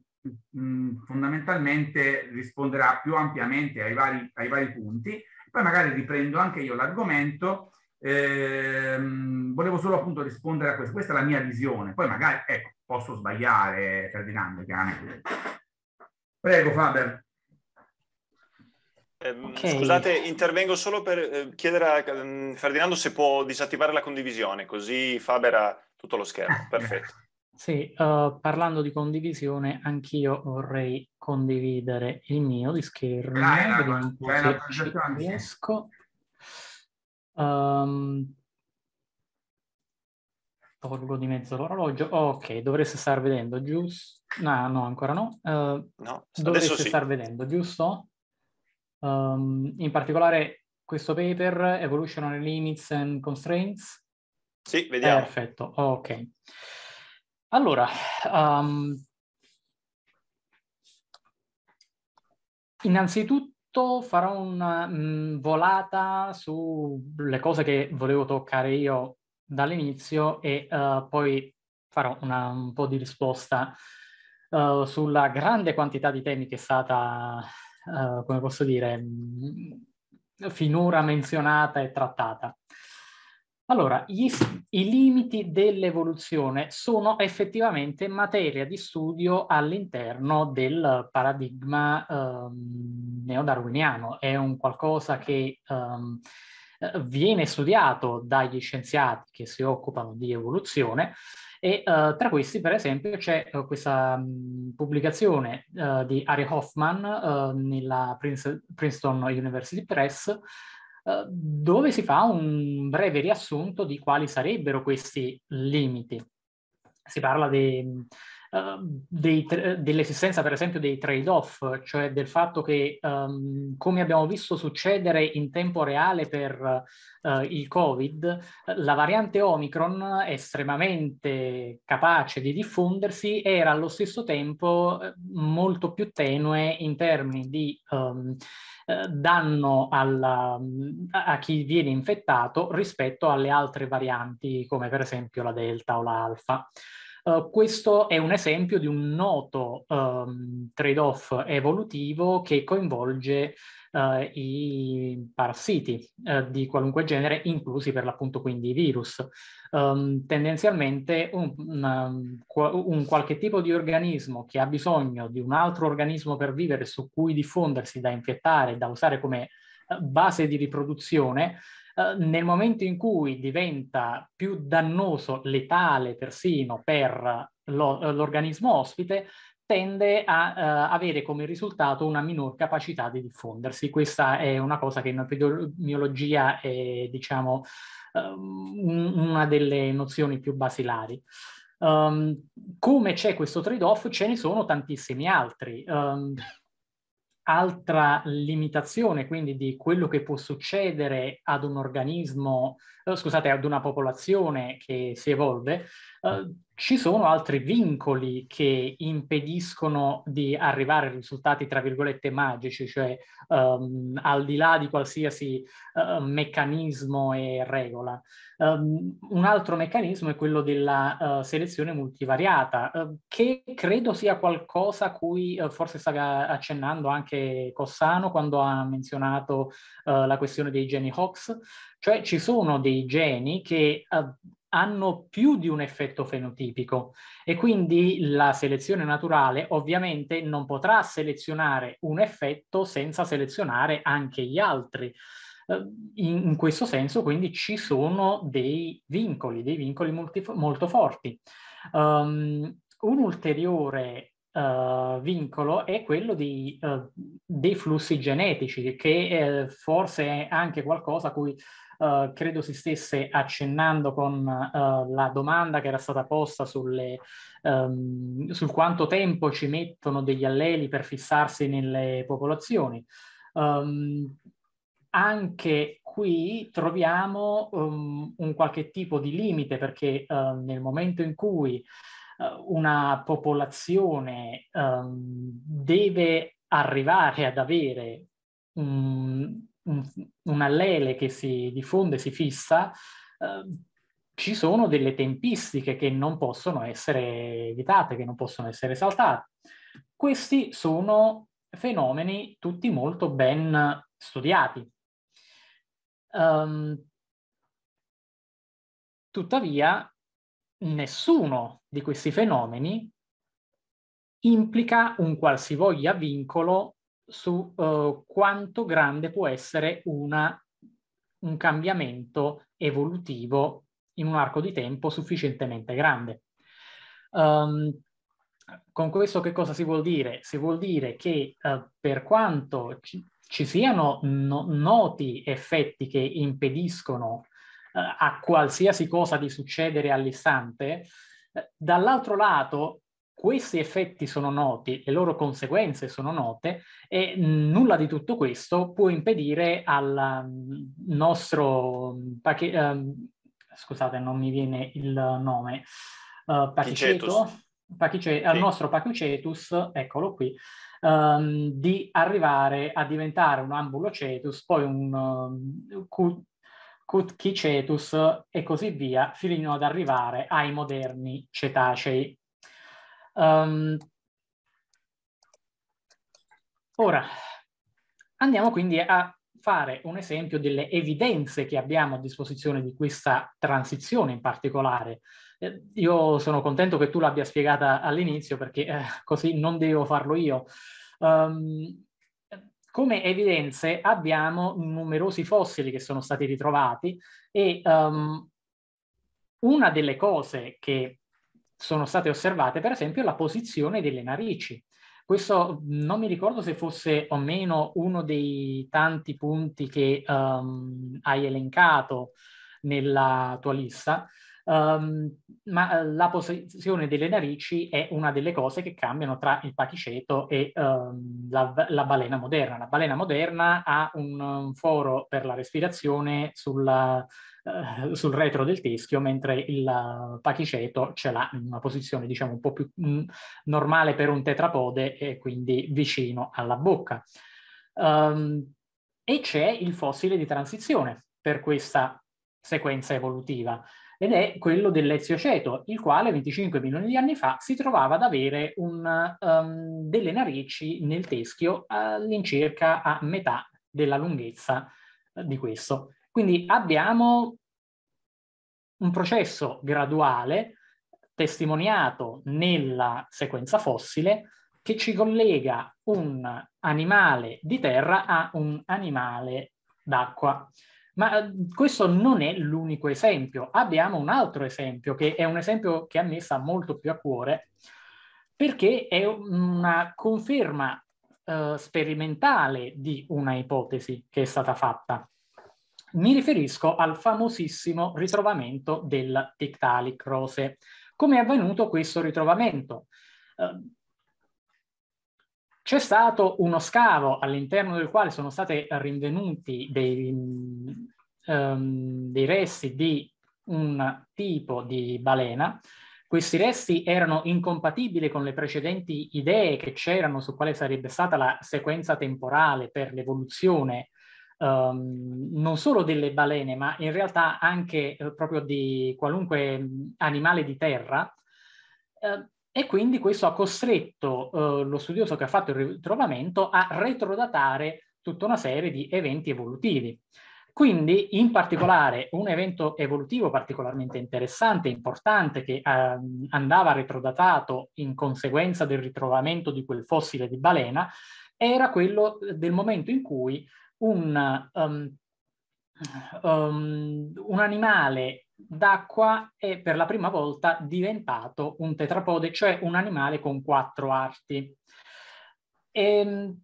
mm, fondamentalmente risponderà più ampiamente ai vari, ai vari, punti. Poi magari riprendo anche io l'argomento. Ehm, volevo solo appunto rispondere a questo. Questa è la mia visione. Poi magari, ecco, posso sbagliare, Ferdinando, chiaramente. Prego, Faber. Eh, okay. Scusate, intervengo solo per eh, chiedere a ehm, Ferdinando se può disattivare la condivisione, così Faber ha tutto lo schermo. Perfetto. sì, uh, parlando di condivisione, anch'io vorrei condividere il mio di schermo. Ah, no, no, no, riesco. Um, tolgo di mezzo l'orologio. ok, dovreste star vedendo, giusto? No, no, ancora no. Uh, no dovreste sì. star vedendo, giusto? Um, in particolare questo paper, Evolutionary Limits and Constraints? Sì, vediamo. Perfetto, ok. Allora, um, innanzitutto farò una mh, mm, volata sulle cose che volevo toccare io dall'inizio e uh, poi farò una, un po' di risposta uh, sulla grande quantità di temi che è stata eh, come posso dire, mm, finora menzionata e trattata. Allora, gli, i limiti dell'evoluzione sono effettivamente materia di studio all'interno del paradigma ehm, neodarwiniano, è un qualcosa che ehm, eh, viene studiato dagli scienziati che si occupano di evoluzione, e uh, tra questi, per esempio, c'è uh, questa mh, pubblicazione uh, di Ari Hoffman nella Prince- Princeton University Press, dove si fa un breve riassunto di quali sarebbero questi limiti. Si parla di eh, dell'esistenza per esempio dei trade-off, cioè del fatto che um, come abbiamo visto succedere in tempo reale per uh, il Covid, la variante Omicron estremamente capace di diffondersi era allo stesso tempo eh, molto più tenue in termini di um, danno alla, a chi viene infettato rispetto alle altre varianti come per esempio la Delta o la Alfa. Eh, questo è un esempio di un noto um, trade-off evolutivo che coinvolge uh, i parassiti uh, di qualunque genere, inclusi per l'appunto quindi i virus. Um, tendenzialmente un, un, un, qualche tipo di organismo che ha bisogno di un altro organismo per vivere su cui diffondersi, da infettare, da usare come base di riproduzione, eh, nel momento in cui diventa più dannoso, letale persino per lo, eh, l'organismo ospite, tende a uh, avere come risultato una minor capacità di diffondersi. Questa è una cosa che in epidemiologia è, diciamo, um, una delle nozioni più basilari. Um, come c'è questo trade-off? Ce ne sono tantissimi altri. Um, altra limitazione quindi di quello che può succedere ad un organismo, eh, scusate, ad una popolazione che si evolve, Ehm, ci sono altri vincoli che impediscono di arrivare a risultati, tra virgolette, magici, cioè um, al di là di qualsiasi uh, meccanismo e regola. Um, un altro meccanismo è quello della uh, selezione multivariata, uh, che credo sia qualcosa a cui eh, forse stava accennando anche Cossano quando ha menzionato eh, la questione dei geni Hox, cioè ci sono dei geni che hanno più di un effetto fenotipico e quindi la selezione naturale ovviamente non potrà selezionare un effetto senza selezionare anche gli altri. Eh, in, questo senso quindi ci sono dei vincoli, dei vincoli molti, molto forti. Um, un ulteriore Uh, vincolo è quello di, uh, dei flussi genetici, che è forse è anche qualcosa a cui eh, credo si stesse accennando con uh, la domanda che era stata posta sulle, um, sul quanto tempo ci mettono degli alleli per fissarsi nelle popolazioni. Um, anche qui troviamo um, un qualche tipo di limite perché uh, nel momento in cui uh, una popolazione um, deve arrivare ad avere um, un allele che si diffonde, si fissa, eh, ci sono delle tempistiche che non possono essere evitate, che non possono essere saltate. Questi sono fenomeni tutti molto ben studiati. Um, tuttavia, nessuno di questi fenomeni implica un qualsivoglia vincolo su uh, quanto grande può essere una, un cambiamento evolutivo in un arco di tempo sufficientemente grande. Um, con questo che cosa si vuol dire? Si vuol dire che uh, per quanto ci, ci siano no, noti effetti che impediscono uh, a qualsiasi cosa di succedere all'istante, dall'altro lato questi effetti sono noti, le loro conseguenze sono note e nulla di tutto questo può impedire al mm, nostro mm, pacche- um, ehm, scusate, non mi viene il nome, uh, eh, pachiceto, pachice- eh, sì. al nostro Pachycetus, eccolo qui, um, di arrivare a diventare un ambulocetus, poi un um, cu- e così via, fino ad arrivare ai moderni cetacei. Um, ora, andiamo quindi a fare un esempio delle evidenze che abbiamo a disposizione di questa transizione in particolare. Eh, io sono contento che tu l'abbia spiegata all'inizio perché eh, così non devo farlo io. Um, come evidenze abbiamo numerosi fossili che sono stati ritrovati e um, una delle cose che sono state osservate per esempio la posizione delle narici. Questo non mi ricordo se fosse o meno uno dei tanti punti che um, hai elencato nella tua lista, um, ma eh, la posizione delle narici è una delle cose che cambiano tra il pachiceto e um, la, la, balena moderna. La balena moderna ha un, un foro per la respirazione sulla, eh, sul retro del teschio, mentre il pachiceto ce l'ha in una posizione diciamo un po' più mh, mm, normale per un tetrapode e quindi vicino alla bocca. Um, e c'è il fossile di transizione per questa sequenza evolutiva ed è quello dell'ezioceto, il quale 25 milioni di anni fa si trovava ad avere un, um, delle narici nel teschio all'incirca a metà della lunghezza eh, di questo. Quindi abbiamo un processo graduale testimoniato nella sequenza fossile che ci collega un animale di terra a un animale d'acqua. Ma questo non è l'unico esempio. Abbiamo un altro esempio che è un esempio che a me sta molto più a cuore perché è una conferma eh, sperimentale di una ipotesi che è stata fatta. Mi riferisco al famosissimo ritrovamento del Tiktaalik Rose. Come è avvenuto questo ritrovamento? Eh, c'è stato uno scavo all'interno del quale sono stati rinvenuti dei, um, dei, resti di un tipo di balena. Questi resti erano incompatibili con le precedenti idee che c'erano su quale sarebbe stata la sequenza temporale per l'evoluzione um, non solo delle balene, ma in realtà anche eh, proprio di qualunque mm, animale di terra. Eh, e quindi questo ha costretto eh, lo studioso che ha fatto il ritrovamento a retrodatare tutta una serie di eventi evolutivi. Quindi, in particolare, un evento evolutivo particolarmente interessante e importante che eh, andava retrodatato in conseguenza del ritrovamento di quel fossile di balena era quello eh, del momento in cui un, um, um, un animale d'acqua è per la prima volta diventato un tetrapode, cioè un animale con quattro arti. E, ehm,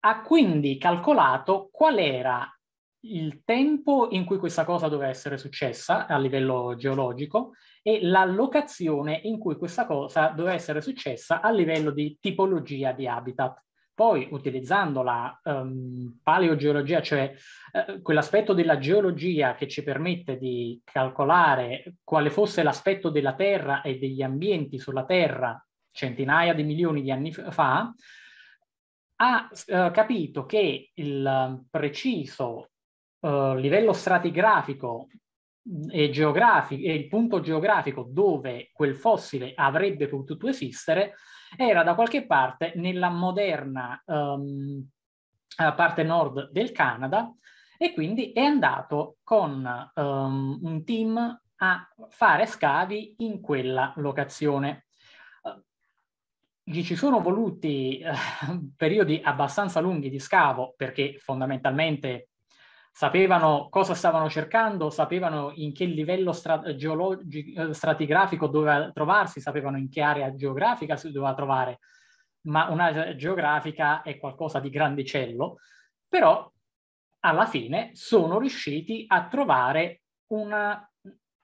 ha quindi calcolato qual era il tempo in cui questa cosa doveva essere successa a livello geologico e la locazione in cui questa cosa doveva essere successa a livello di tipologia di habitat. Poi utilizzando la um, paleogeologia, cioè eh, quell'aspetto della geologia che ci permette di calcolare quale fosse l'aspetto della Terra e degli ambienti sulla Terra centinaia di milioni di anni fa, ha eh, capito che il preciso eh, livello stratigrafico mm, e, geografico, e il punto geografico dove quel fossile avrebbe potuto esistere era da qualche parte nella moderna um, parte nord del Canada e quindi è andato con um, un team a fare scavi in quella locazione. gli ci sono voluti uh, periodi abbastanza lunghi di scavo perché fondamentalmente sapevano cosa stavano cercando, sapevano in che livello stra- geologi- eh, stratigrafico doveva trovarsi, sapevano in che area geografica si doveva trovare, ma un'area geografica è qualcosa di grandicello, però alla fine sono riusciti a trovare una,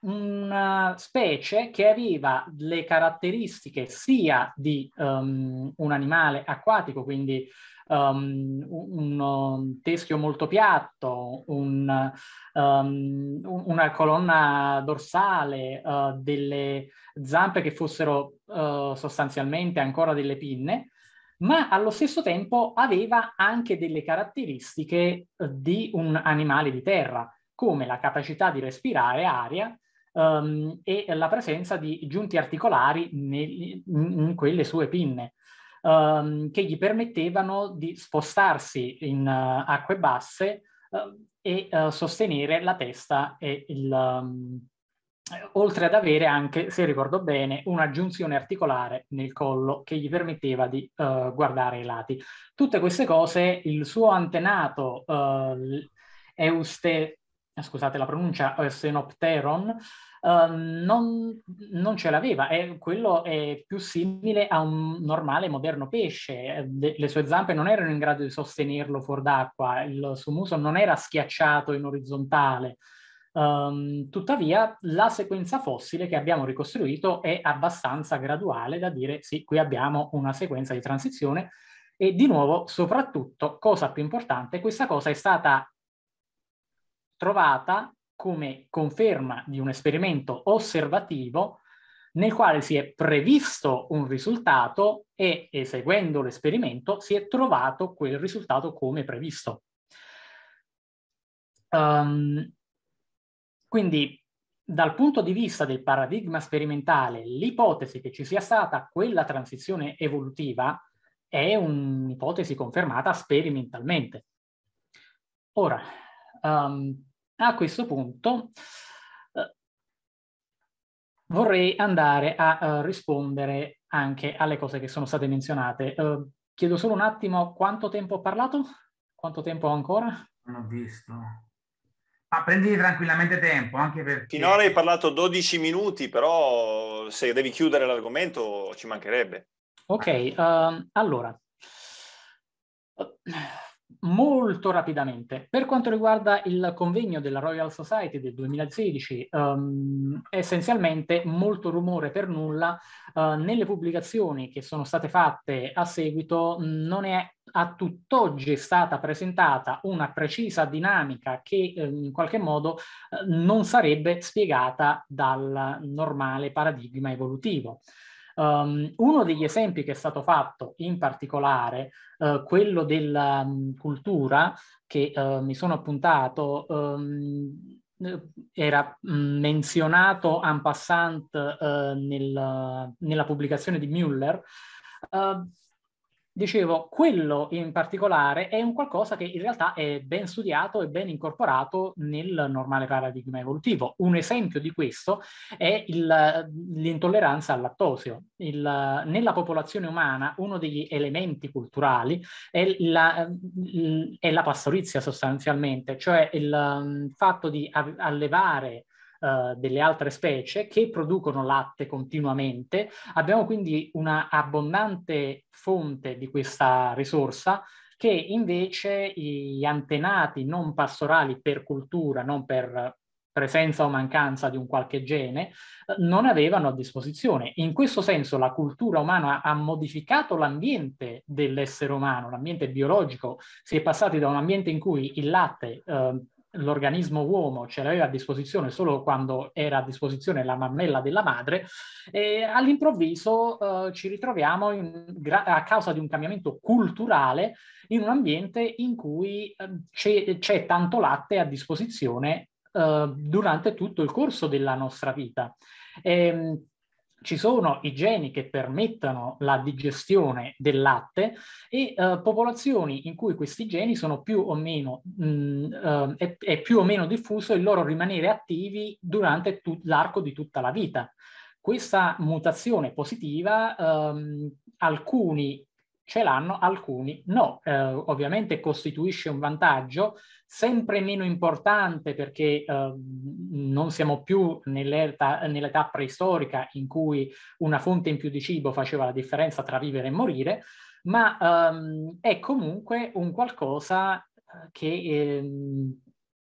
una specie che aveva le caratteristiche sia di um, un animale acquatico, quindi Ehm, um, un teschio molto piatto, un, um, una colonna dorsale, uh, delle zampe che fossero uh, sostanzialmente ancora delle pinne, ma allo stesso tempo aveva anche delle caratteristiche eh, di un animale di terra, come la capacità di respirare aria um, e la presenza di giunti articolari nel, in quelle sue pinne um, che gli permettevano di spostarsi in uh, acque basse uh, e uh, sostenere la testa e il... Um, oltre ad avere anche, se ricordo bene, una giunzione articolare nel collo che gli permetteva di uh, guardare i lati. Tutte queste cose il suo antenato uh, Euste, scusate la pronuncia, Eustenopteron, Ehm, non, non, ce l'aveva, è, quello è più simile a un normale moderno pesce, le sue zampe non erano in grado di sostenerlo fuori d'acqua, il suo muso non era schiacciato in orizzontale, Um, tuttavia, la sequenza fossile che abbiamo ricostruito è abbastanza graduale da dire sì, qui abbiamo una sequenza di transizione e di nuovo, soprattutto, cosa più importante, questa cosa è stata trovata come conferma di un esperimento osservativo nel quale si è previsto un risultato e eseguendo eh, l'esperimento si è trovato quel risultato come previsto. Um, quindi dal punto di vista del paradigma sperimentale, l'ipotesi che ci sia stata quella transizione evolutiva è un'ipotesi confermata sperimentalmente. Ora, um, a questo punto eh, vorrei andare a eh, rispondere anche alle cose che sono state menzionate. Eh, chiedo solo un attimo quanto tempo ho parlato? Quanto tempo ho ancora? Non ho visto. Ma ah, prenditi tranquillamente tempo, anche perché... Finora hai parlato 12 minuti, però se devi chiudere l'argomento ci mancherebbe. Ok, uh, allora molto rapidamente. Per quanto riguarda il convegno della Royal Society del 2016, um, ehm, essenzialmente molto rumore per nulla, uh, nelle pubblicazioni che sono state fatte a seguito non è a tutt'oggi stata presentata una precisa dinamica che ehm, in qualche modo eh, non sarebbe spiegata dal normale paradigma evolutivo. Um, uno degli esempi che è stato fatto, in particolare uh, quello della um, cultura, che uh, mi sono appuntato, um, era mm, menzionato en passant uh, nel, nella pubblicazione di Müller, Uh, Dicevo, quello in particolare è un qualcosa che in realtà è ben studiato e ben incorporato nel normale paradigma evolutivo. Un esempio di questo è il, l'intolleranza al lattosio. Il, nella popolazione umana uno degli elementi culturali è la, è la pastorizia sostanzialmente, cioè il mm, fatto di allevare eh, delle altre specie che producono latte continuamente. Abbiamo quindi una abbondante fonte di questa risorsa che invece gli antenati non pastorali per cultura, non per presenza o mancanza di un qualche gene, eh, non avevano a disposizione. In questo senso la cultura umana ha modificato l'ambiente dell'essere umano, l'ambiente biologico. Si è passati da un ambiente in cui il latte eh, l'organismo uomo ce cioè l'aveva a disposizione solo quando era a disposizione la mammella della madre, e all'improvviso eh, ci ritroviamo in, gra- a causa di un cambiamento culturale in un ambiente in cui eh, c'è, c'è, tanto latte a disposizione eh, durante tutto il corso della nostra vita. E, ehm, ci sono i geni che permettano la digestione del latte e uh, popolazioni in cui questi geni sono più o meno, mh, mm, eh, uh, è, è, più o meno diffuso il loro rimanere attivi durante tut- l'arco di tutta la vita. Questa mutazione positiva um, alcuni ce l'hanno, alcuni no. Uh, ovviamente costituisce un vantaggio sempre meno importante perché eh, non siamo più nell'età, nell'età, preistorica in cui una fonte in più di cibo faceva la differenza tra vivere e morire, ma ehm, è comunque un qualcosa eh, che ehm,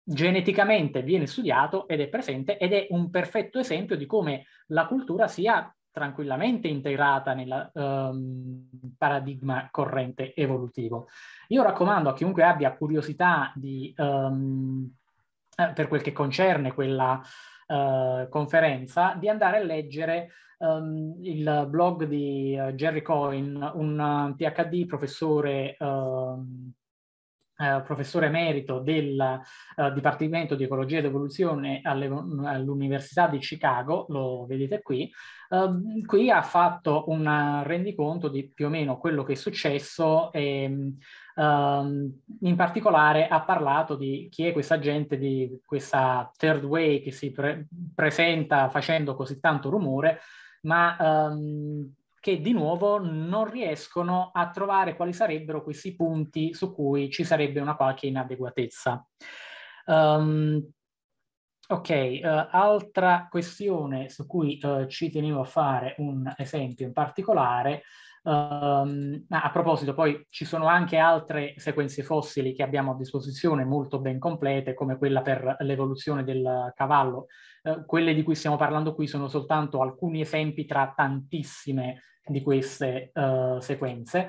geneticamente viene studiato ed è presente ed è un perfetto esempio di come la cultura sia tranquillamente integrata nel um, ehm, paradigma corrente evolutivo. Io raccomando a chiunque abbia curiosità di, um, per quel che concerne quella uh, conferenza, di andare a leggere um, il blog di uh, Jerry Cohen, un uh, PhD professore uh, eh, professore emerito del uh, Dipartimento di Ecologia ed Evoluzione all'Università di Chicago, lo vedete qui, uh, qui ha fatto un rendiconto di più o meno quello che è successo e ehm, in particolare ha parlato di chi è questa gente di questa third way che si pre presenta facendo così tanto rumore, ma um, che di nuovo non riescono a trovare quali sarebbero questi punti su cui ci sarebbe una qualche inadeguatezza. Um, ok, uh, altra questione su cui uh, ci tenevo a fare un esempio in particolare Um, a proposito, poi ci sono anche altre sequenze fossili che abbiamo a disposizione molto ben complete, come quella per l'evoluzione del cavallo eh, quelle di cui stiamo parlando qui sono soltanto alcuni esempi tra tantissime di queste eh, sequenze.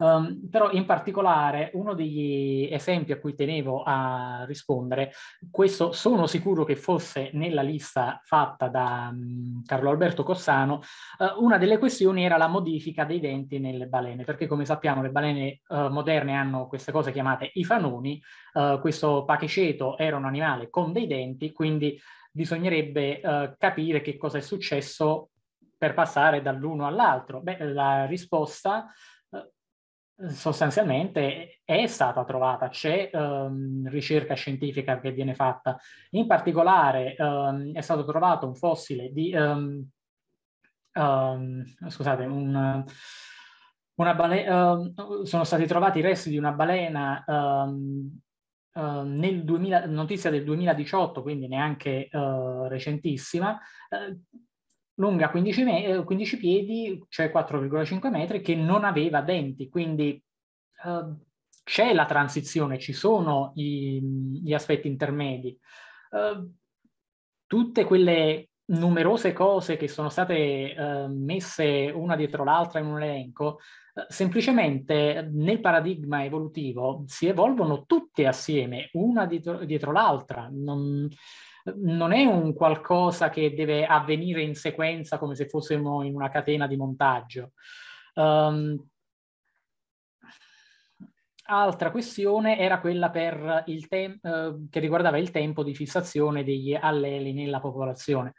Um, però in particolare uno degli esempi a cui tenevo a rispondere, questo sono sicuro che fosse nella lista fatta da um, Carlo Alberto Cossano, uh, una delle questioni era la modifica dei denti nelle balene, perché come sappiamo le balene uh, moderne hanno queste cose chiamate i fanoni, uh, eh, questo pacheceto era un animale con dei denti, quindi bisognerebbe eh, capire che cosa è successo per passare dall'uno all'altro. Beh, la risposta eh, sostanzialmente è stata trovata, c'è ehm, ricerca scientifica che viene fatta. In particolare ehm, è stato trovato un fossile di, ehm, ehm scusate, un, una balena, ehm, sono stati trovati i resti di una balena ehm, Ehm, nel 2000, notizia del 2018, quindi neanche uh, recentissima, uh, lunga 15, me- 15, eh, piedi, cioè 4,5 metri, che non aveva denti, quindi c'è la transizione, ci sono i, gli aspetti intermedi. tutte quelle numerose cose che sono state eh, messe una dietro l'altra in un elenco, eh, semplicemente nel paradigma evolutivo si evolvono tutte assieme, una dietro, dietro l'altra. Non, non, è un qualcosa che deve avvenire in sequenza come se fossimo in una catena di montaggio. Um, altra questione era quella per te- eh, che riguardava il tempo di fissazione degli alleli nella popolazione.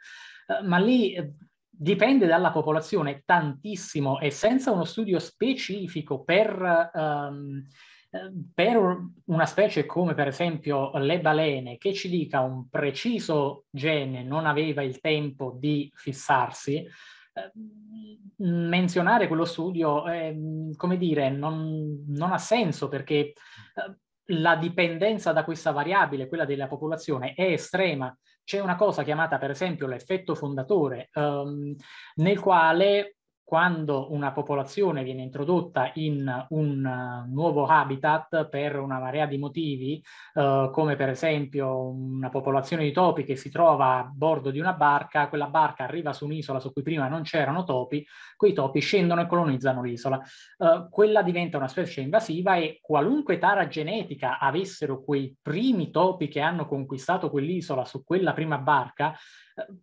Eh, ma lì eh, dipende dalla popolazione tantissimo e senza uno studio specifico per, ehm, eh, per una specie come per esempio le balene che ci dica un preciso gene non aveva il tempo di fissarsi, Ehm, menzionare quello studio, ehm, come dire, non, non ha senso perché ehm, la dipendenza da questa variabile, quella della popolazione, è estrema. C'è una cosa chiamata, per esempio, l'effetto fondatore, ehm, nel quale quando una popolazione viene introdotta in un eh, nuovo habitat per una marea di motivi, eh, come per esempio una popolazione di topi che si trova a bordo di una barca, quella barca arriva su un'isola su cui prima non c'erano topi, quei topi scendono e colonizzano l'isola. Eh, quella diventa una specie invasiva e qualunque tara genetica avessero quei primi topi che hanno conquistato quell'isola su quella prima barca, eh,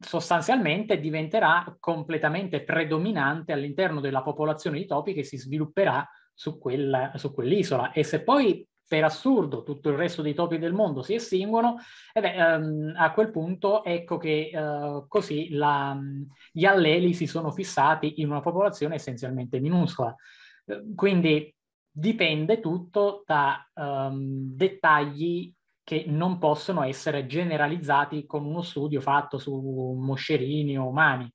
sostanzialmente diventerà completamente predominante all'interno della popolazione di topi che si svilupperà su, quella, su quell'isola. E se poi per assurdo tutto il resto dei topi del mondo si estinguono, e eh beh, ehm, a quel punto ecco che eh, così la, gli alleli si sono fissati in una popolazione essenzialmente minuscola. Ehm, quindi dipende tutto da ehm, dettagli che non possono essere generalizzati con uno studio fatto su moscerini o umani.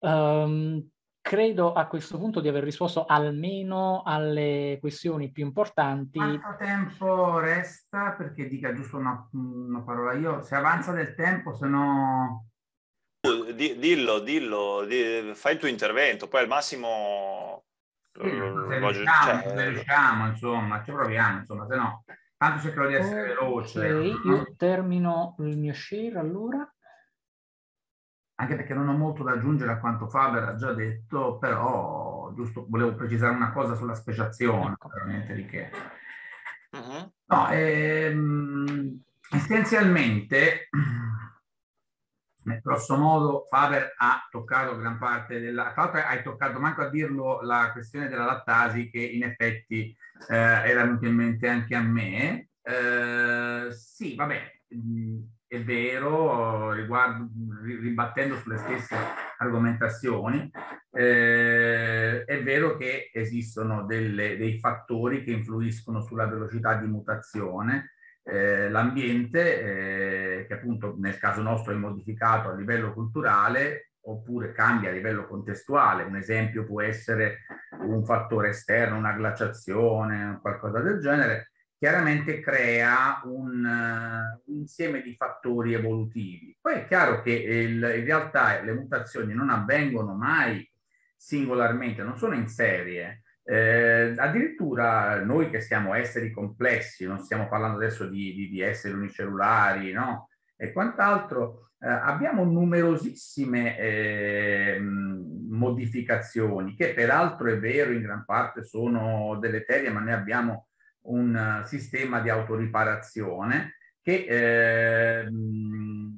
Um, credo a questo punto di aver risposto almeno alle questioni più importanti. Quanto tempo resta? Perché dica giusto una, una parola io, se avanza del tempo, se no... Dillo, dillo, dillo, fai il tuo intervento, poi al massimo... Sì, eh, se riusciamo, cioè... se riusciamo, insomma, ci proviamo, insomma, se no... Tanto cercherò di essere veloce. Ok, eh. io termino il mio share allora. Anche perché non ho molto da aggiungere a quanto Faber ha già detto, però giusto volevo precisare una cosa sulla speciazione, ecco. veramente di che. Uh mm-hmm. -huh. No, ehm, essenzialmente grosso modo Faber ha toccato gran parte della... Tra l'altro hai toccato manco a dirlo la questione della lattasi che in effetti eh, era venuta in mente anche a me. Eh, sì, vabbè, è vero, riguardo, ribattendo sulle stesse argomentazioni, eh, è vero che esistono delle, dei fattori che influiscono sulla velocità di mutazione eh, l'ambiente, eh, che appunto nel caso nostro è modificato a livello culturale oppure cambia a livello contestuale. Un esempio può essere un fattore esterno, una glaciazione, qualcosa del genere, chiaramente crea un, eh, un insieme di fattori evolutivi. Poi è chiaro che il, in realtà le mutazioni non avvengono mai singolarmente, non sono in serie, eh, addirittura noi che siamo esseri complessi, non stiamo parlando adesso di, di, di esseri unicellulari no? e quant'altro, eh, abbiamo numerosissime eh, modificazioni che peraltro è vero in gran parte sono deleterie, ma noi abbiamo un eh, sistema di autoriparazione che eh, mm,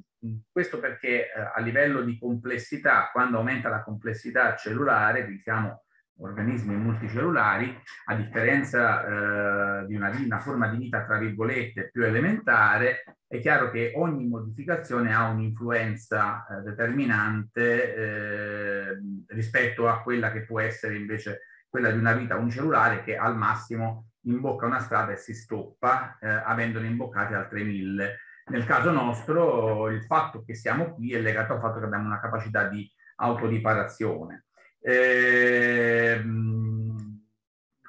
questo perché eh, a livello di complessità, quando aumenta la complessità cellulare, diciamo organismi multicellulari, a differenza eh, di, una, una, forma di vita, tra virgolette, più elementare, è chiaro che ogni modificazione ha un'influenza eh, determinante eh, rispetto a quella che può essere invece quella di una vita unicellulare che al massimo imbocca una strada e si stoppa, eh, avendone imboccate altre mille. Nel caso nostro il fatto che siamo qui è legato al fatto che abbiamo una capacità di autodiparazione. Ehm,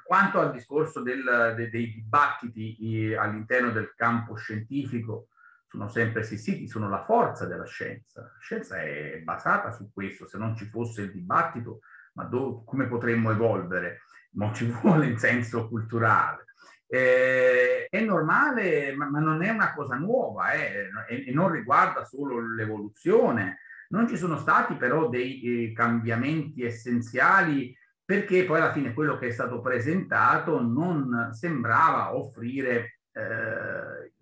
quanto al discorso del, de, dei dibattiti all'interno del campo scientifico, sono sempre esistiti, sono la forza della scienza. La scienza è basata su questo, se non ci fosse il dibattito, ma do, come potremmo evolvere? Ma ci vuole in senso culturale. Eh, è normale, ma, ma, non è una cosa nuova eh, e, e non riguarda solo l'evoluzione, non ci sono stati però dei eh, cambiamenti essenziali perché poi alla fine quello che è stato presentato non sembrava offrire, eh,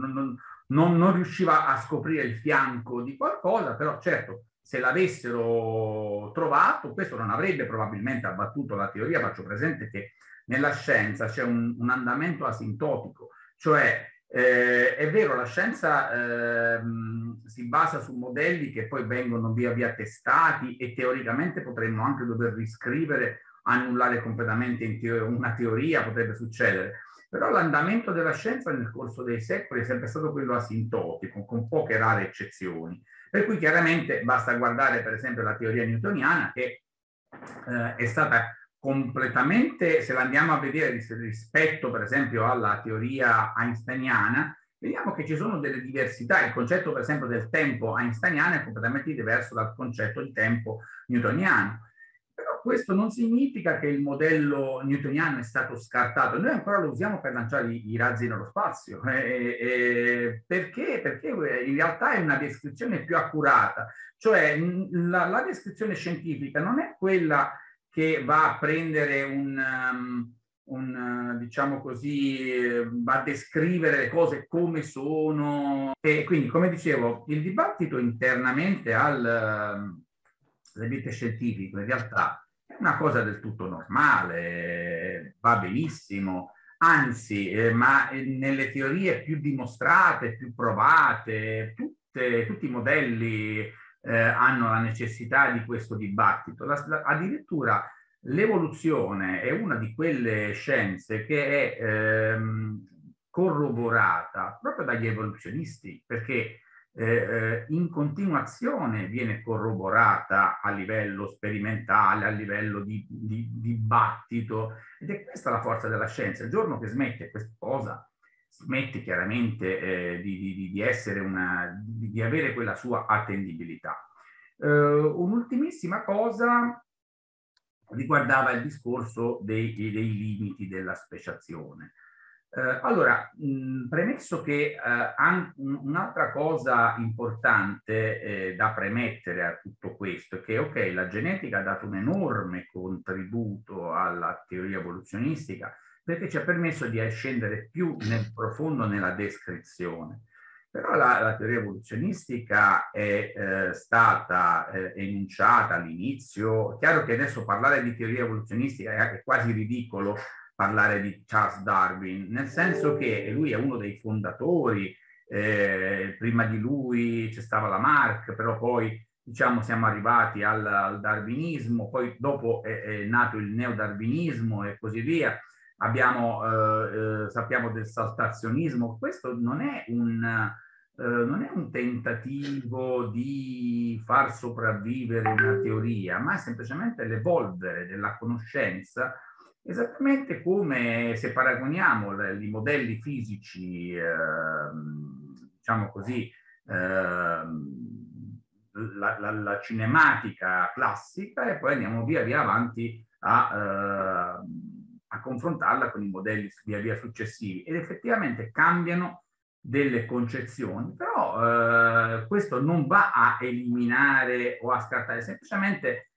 non, non, non, riusciva a scoprire il fianco di qualcosa, però certo se l'avessero trovato questo non avrebbe probabilmente abbattuto la teoria, faccio presente che nella scienza c'è un, un andamento asintotico, cioè eh, è vero, la scienza ehm, si basa su modelli che poi vengono via via testati e teoricamente potremmo anche dover riscrivere, annullare completamente teo- una teoria, potrebbe succedere. Però l'andamento della scienza nel corso dei secoli è sempre stato quello asintotico, con poche rare eccezioni. Per cui chiaramente basta guardare per esempio la teoria newtoniana che eh, è stata completamente, se la andiamo a vedere rispetto per esempio alla teoria einsteiniana, vediamo che ci sono delle diversità. Il concetto, per esempio, del tempo einsteiniano è completamente diverso dal concetto di tempo newtoniano. Però questo non significa che il modello newtoniano è stato scartato. Noi ancora lo usiamo per lanciare i, i razzi nello spazio. Eh, eh, eh perché? Perché eh, in realtà è una descrizione più accurata. Cioè la, la descrizione scientifica non è quella che va a prendere un, um, un, uh, diciamo così, um, va a descrivere le cose come sono. E quindi, come dicevo, il dibattito internamente al debito um, scientifico in realtà è una cosa del tutto normale, va benissimo, anzi, eh, ma eh, nelle teorie più dimostrate, più provate, tutte, tutti i modelli eh, hanno la necessità di questo dibattito. La, la, addirittura l'evoluzione è una di quelle scienze che è ehm, corroborata proprio dagli evoluzionisti, perché eh, eh in continuazione viene corroborata a livello sperimentale, a livello di, di, dibattito, ed è questa la forza della scienza. Il giorno che smette questa cosa, smette chiaramente eh, di, di, di, una, di, avere quella sua attendibilità. Eh, un'ultimissima cosa riguardava il discorso dei, dei limiti della speciazione. Eh, allora, mh, premesso che eh, an- un'altra cosa importante eh, da premettere a tutto questo è che, ok, la genetica ha dato un enorme contributo alla teoria evoluzionistica, perché ci ha permesso di scendere più nel profondo nella descrizione. Però la, la teoria evoluzionistica è eh, stata eh, enunciata all'inizio. Chiaro che adesso parlare di teoria evoluzionistica è, è quasi ridicolo parlare di Charles Darwin, nel senso che lui è uno dei fondatori, eh, prima di lui c'è stava Lamarck, però poi diciamo siamo arrivati al, al darwinismo, poi dopo è, è nato il neodarwinismo e così via abbiamo, eh, eh, sappiamo del saltazionismo, questo non è, un, eh, non è un tentativo di far sopravvivere una teoria, ma è semplicemente l'evolvere della conoscenza Esattamente come se paragoniamo i modelli fisici, eh, diciamo così, ehm, la, la, la, cinematica classica e poi andiamo via via avanti a ehm, a confrontarla con i modelli via via successivi ed effettivamente cambiano delle concezioni, però eh, questo non va a eliminare o a scartare, semplicemente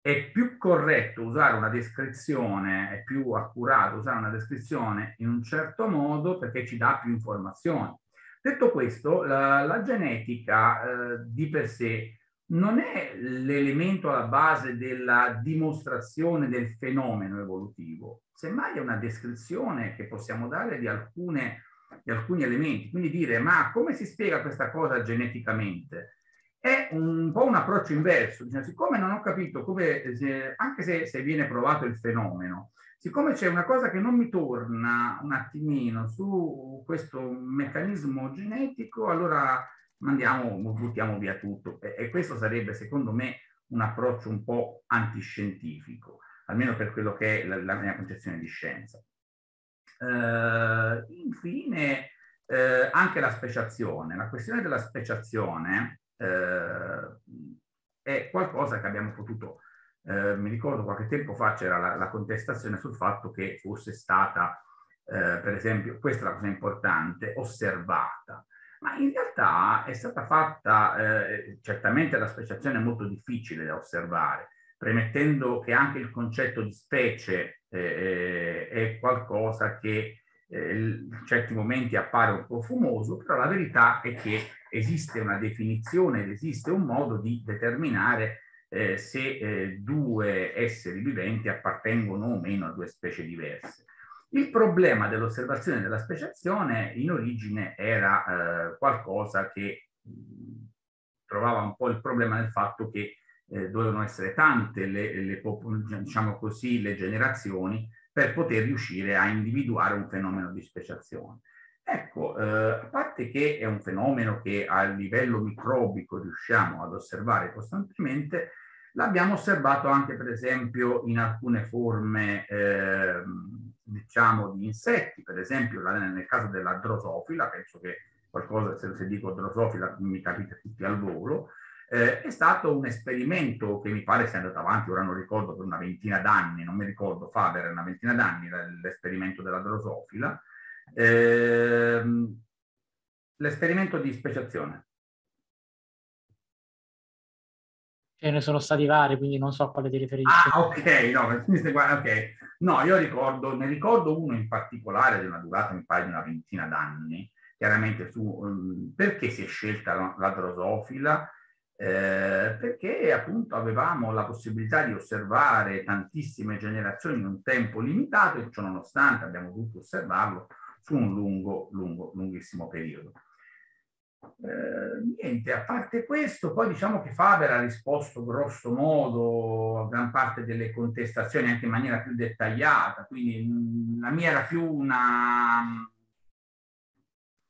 è più corretto usare una descrizione, è più accurato usare una descrizione in un certo modo perché ci dà più informazioni. Detto questo, la, la genetica eh, di per sé non è l'elemento alla base della dimostrazione del fenomeno evolutivo, semmai è una descrizione che possiamo dare di, alcune, di alcuni elementi. Quindi dire ma come si spiega questa cosa geneticamente? È un po' un approccio inverso, diciamo, siccome non ho capito, come, se, anche se, se viene provato il fenomeno, siccome c'è una cosa che non mi torna un attimino su questo meccanismo genetico, allora mandiamo, buttiamo via tutto. E, e, questo sarebbe, secondo me, un approccio un po' antiscientifico, almeno per quello che è la, la mia concezione di scienza. Eh, infine, eh, anche la speciazione. La questione della speciazione eh, è qualcosa che abbiamo potuto, eh, mi ricordo qualche tempo fa c'era la, la contestazione sul fatto che fosse stata, eh, per esempio, questa è la cosa importante, osservata ma in realtà è stata fatta, eh, certamente la speciazione è molto difficile da osservare, premettendo che anche il concetto di specie eh, eh è qualcosa che eh, in certi momenti appare un po' fumoso, però la verità è che esiste una definizione, ed esiste un modo di determinare eh, se eh, due esseri viventi appartengono o meno a due specie diverse. Il problema dell'osservazione della speciazione in origine era eh, qualcosa che trovava un po' il problema del fatto che eh, dovevano essere tante le, le, diciamo così, le generazioni per poter riuscire a individuare un fenomeno di speciazione. Ecco, eh, a parte che è un fenomeno che a livello microbico riusciamo ad osservare costantemente, l'abbiamo osservato anche per esempio in alcune forme eh, diciamo, di insetti, per esempio la, nel caso della drosofila, penso che qualcosa, se, se dico drosofila mi capite tutti al volo, eh, è stato un esperimento che mi pare sia andato avanti, ora non ricordo, per una ventina d'anni, non mi ricordo, Faber, per una ventina d'anni l'esperimento della drosofila, eh, l'esperimento di speciazione. Ce ne sono stati vari, quindi non so a quale ti riferisci. Ah, ok, no, guarda, ok. No, io ricordo, ne ricordo uno in particolare di una durata, mi pare, di una ventina d'anni, chiaramente su ehm, perché si è scelta la, la drosofila, eh, perché appunto avevamo la possibilità di osservare tantissime generazioni in un tempo limitato e ciò nonostante abbiamo dovuto osservarlo su un lungo, lungo, lunghissimo periodo. Eh, niente, a parte questo, poi diciamo che Faber ha risposto grosso modo a gran parte delle contestazioni anche in maniera più dettagliata, quindi mm, la mia era più una mm,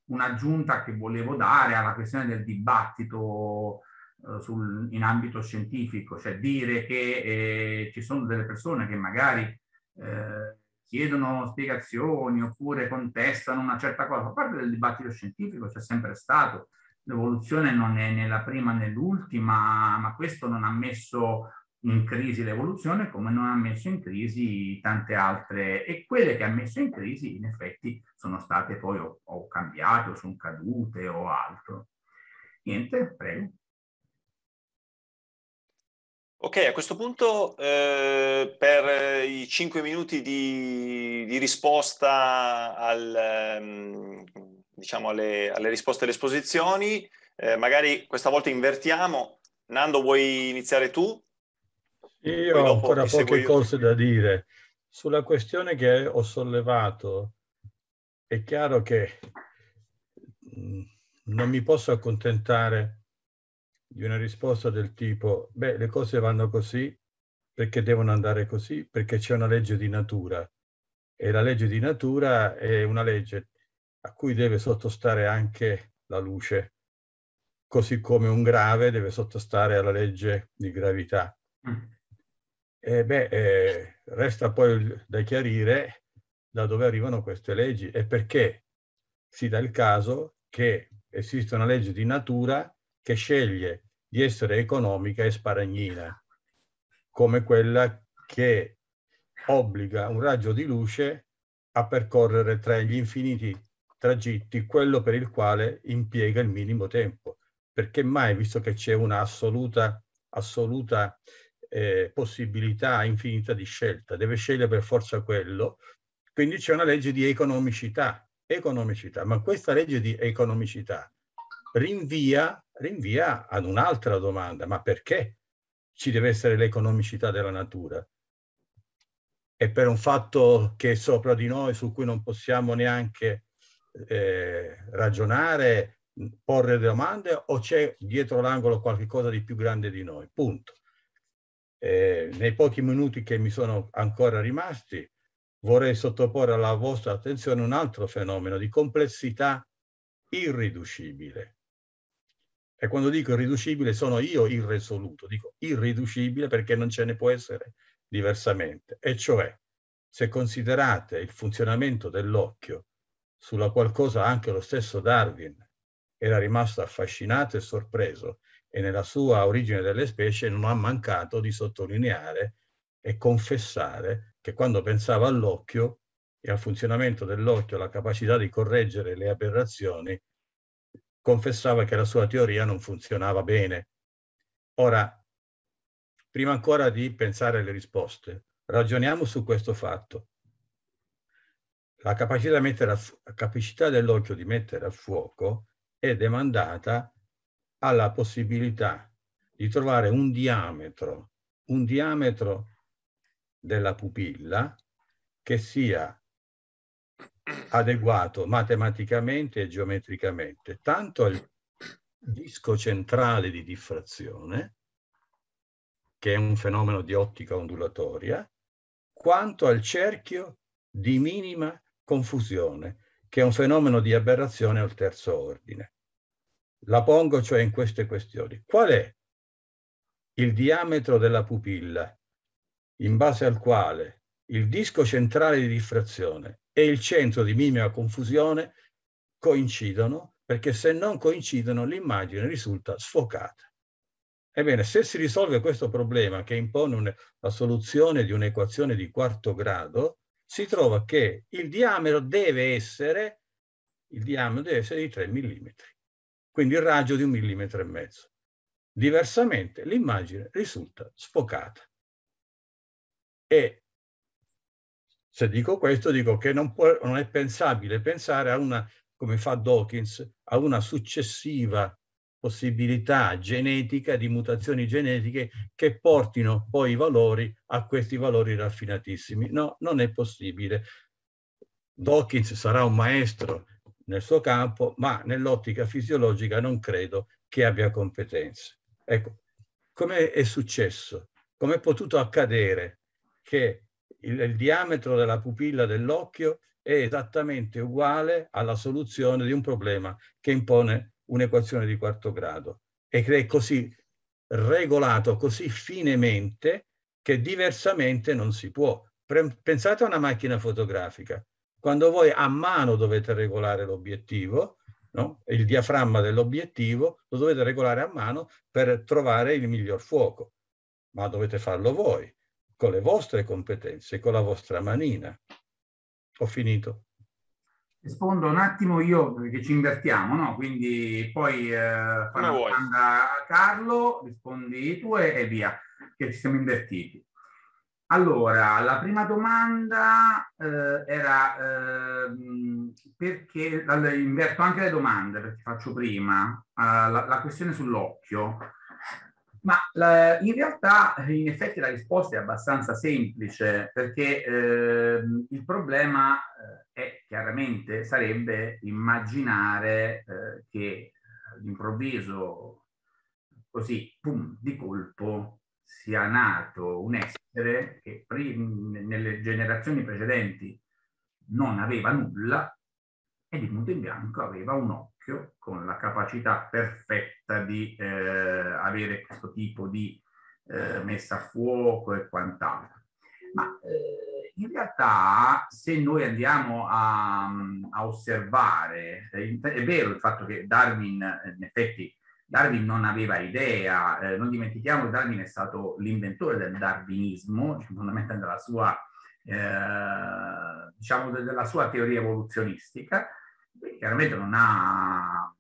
un'aggiunta che volevo dare alla questione del dibattito eh, sul, in ambito scientifico, cioè dire che eh, ci sono delle persone che magari eh, chiedono spiegazioni oppure contestano una certa cosa, a parte del dibattito scientifico c'è sempre stato, l'evoluzione non è né la prima né l'ultima, ma questo non ha messo in crisi l'evoluzione come non ha messo in crisi tante altre e quelle che ha messo in crisi in effetti sono state poi o, o cambiate o sono cadute o altro. Niente, prego. Ok, a questo punto eh, per eh, i cinque minuti di, di risposta al, ehm, diciamo alle, alle, risposte alle esposizioni, eh, magari questa volta invertiamo. Nando, vuoi iniziare tu? Io ho ancora poche cose da dire. Sulla questione che ho sollevato, è chiaro che mm, non mi posso accontentare di una risposta del tipo, beh, le cose vanno così perché devono andare così, perché c'è una legge di natura e la legge di natura è una legge a cui deve sottostare anche la luce, così come un grave deve sottostare alla legge di gravità. Mm. E beh, eh, resta poi da chiarire da dove arrivano queste leggi e perché si dà il caso che esiste una legge di natura che sceglie di essere economica e sparagnina, come quella che obbliga un raggio di luce a percorrere tra gli infiniti tragitti quello per il quale impiega il minimo tempo. Perché mai, visto che c'è un'assoluta assoluta eh, possibilità infinita di scelta, deve scegliere per forza quello, quindi c'è una legge di economicità, economicità, ma questa legge di economicità rinvia rinvia ad un'altra domanda, ma perché ci deve essere l'economicità della natura? È per un fatto che è sopra di noi, su cui non possiamo neanche eh, ragionare, porre domande, o c'è dietro l'angolo qualcosa di più grande di noi? Punto. Eh, nei pochi minuti che mi sono ancora rimasti, vorrei sottoporre alla vostra attenzione un altro fenomeno di complessità irriducibile e quando dico irriducibile sono io irresoluto, dico irriducibile perché non ce ne può essere diversamente. E cioè, se considerate il funzionamento dell'occhio, sulla qualcosa anche lo stesso Darwin era rimasto affascinato e sorpreso, e nella sua origine delle specie non ha mancato di sottolineare e confessare che quando pensava all'occhio e al funzionamento dell'occhio, la capacità di correggere le aberrazioni, confessava che la sua teoria non funzionava bene. Ora, prima ancora di pensare alle risposte, ragioniamo su questo fatto. La capacità, capacità dell'occhio di mettere a fuoco è demandata alla possibilità di trovare un diametro, un diametro della pupilla che sia adeguato matematicamente e geometricamente tanto al disco centrale di diffrazione, che è un fenomeno di ottica ondulatoria, quanto al cerchio di minima confusione, che è un fenomeno di aberrazione al terzo ordine. La pongo cioè in queste questioni. Qual è il diametro della pupilla in base al quale il disco centrale di diffrazione e il centro di minima confusione coincidono, perché se non coincidono l'immagine risulta sfocata. Ebbene, se si risolve questo problema che impone un, la soluzione di un'equazione di quarto grado, si trova che il diametro deve essere, il diametro deve essere di 3 mm, quindi il raggio di un millimetro e mezzo. Diversamente l'immagine risulta sfocata. E se dico questo, dico che non, può, non è pensabile pensare a una, come fa Dawkins, a una successiva possibilità genetica di mutazioni genetiche che portino poi i valori a questi valori raffinatissimi. No, non è possibile. Dawkins sarà un maestro nel suo campo, ma nell'ottica fisiologica non credo che abbia competenze. Ecco, come è successo? Come è potuto accadere che il, il diametro della pupilla dell'occhio è esattamente uguale alla soluzione di un problema che impone un'equazione di quarto grado e che è così regolato così finemente che diversamente non si può. Pensate a una macchina fotografica. Quando voi a mano dovete regolare l'obiettivo, no? il diaframma dell'obiettivo, lo dovete regolare a mano per trovare il miglior fuoco, ma dovete farlo voi con le vostre competenze, con la vostra manina. Ho finito. Rispondo un attimo io perché ci invertiamo, no? Quindi poi eh, fai una domanda a Carlo, rispondi tu e, e via, che ci siamo invertiti. Allora, la prima domanda eh, era eh, perché, inverto anche le domande perché faccio prima, eh, la, la, questione sull'occhio. Ma la, in realtà in effetti la risposta è abbastanza semplice perché eh, il problema eh, è chiaramente sarebbe immaginare eh, che all'improvviso, così, pum, di colpo, sia nato un essere che nelle generazioni precedenti non aveva nulla e di punto in bianco aveva un occhio occhio con la capacità perfetta di eh, avere questo tipo di eh, messa a fuoco e quant'altro. Ma eh, in realtà se noi andiamo a, a osservare, è, è vero il fatto che Darwin eh, in effetti Darwin non aveva idea, eh, non dimentichiamo che Darwin è stato l'inventore del darwinismo, diciamo, fondamentalmente della sua, eh, diciamo della sua teoria evoluzionistica, chiaramente non ha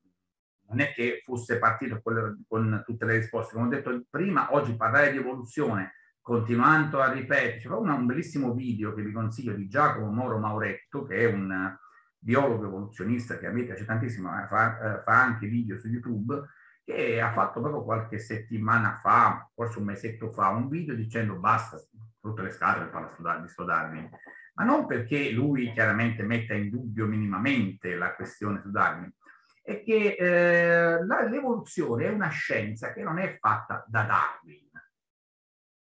non è che fosse partito con, tutte le risposte, come ho detto prima, oggi parlare di evoluzione continuando a ripetere, c'è proprio un bellissimo video che vi consiglio di Giacomo Moro Mauretto, che è un biologo evoluzionista che a me piace tantissimo, eh, fa, eh, fa anche video su YouTube, che ha fatto proprio qualche settimana fa, forse un mesetto fa, un video dicendo basta, tutte le scatole, parla di sto ma non perché lui chiaramente metta in dubbio minimamente la questione su Darwin, è che eh, l'evoluzione è una scienza che non è fatta da Darwin.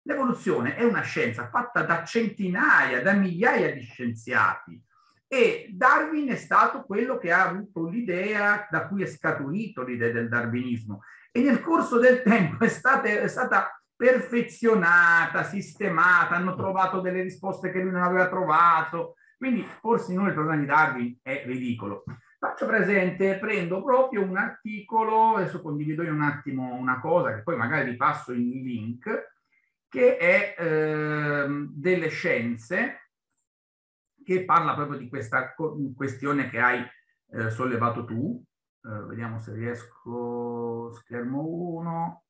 L'evoluzione è una scienza fatta da centinaia, da migliaia di scienziati e Darwin è stato quello che ha avuto l'idea da cui è scaturito l'idea del darwinismo e nel corso del tempo è stata, è stata perfezionata, sistemata, hanno mm. trovato delle risposte che lui non aveva trovato. Quindi forse noi il problema di Darwin è ridicolo. Faccio presente, prendo proprio un articolo, adesso condivido io un attimo una cosa che poi magari vi passo il link, che è eh, delle scienze, che parla proprio di questa questione che hai eh, sollevato tu. Eh, vediamo se riesco, schermo 1.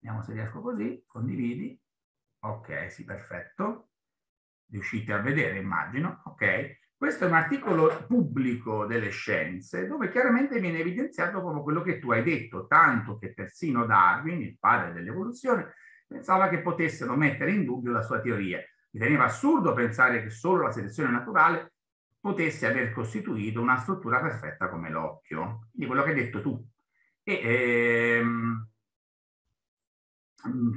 Vediamo se riesco così, condividi. Ok, sì, perfetto. Riuscite a vedere, immagino. Ok. Questo è un articolo pubblico delle scienze dove chiaramente viene evidenziato proprio quello che tu hai detto, tanto che persino Darwin, il padre dell'evoluzione, pensava che potessero mettere in dubbio la sua teoria. Riteneva assurdo pensare che solo la selezione naturale potesse aver costituito una struttura perfetta come l'occhio. Quindi quello che hai detto tu. E, ehm,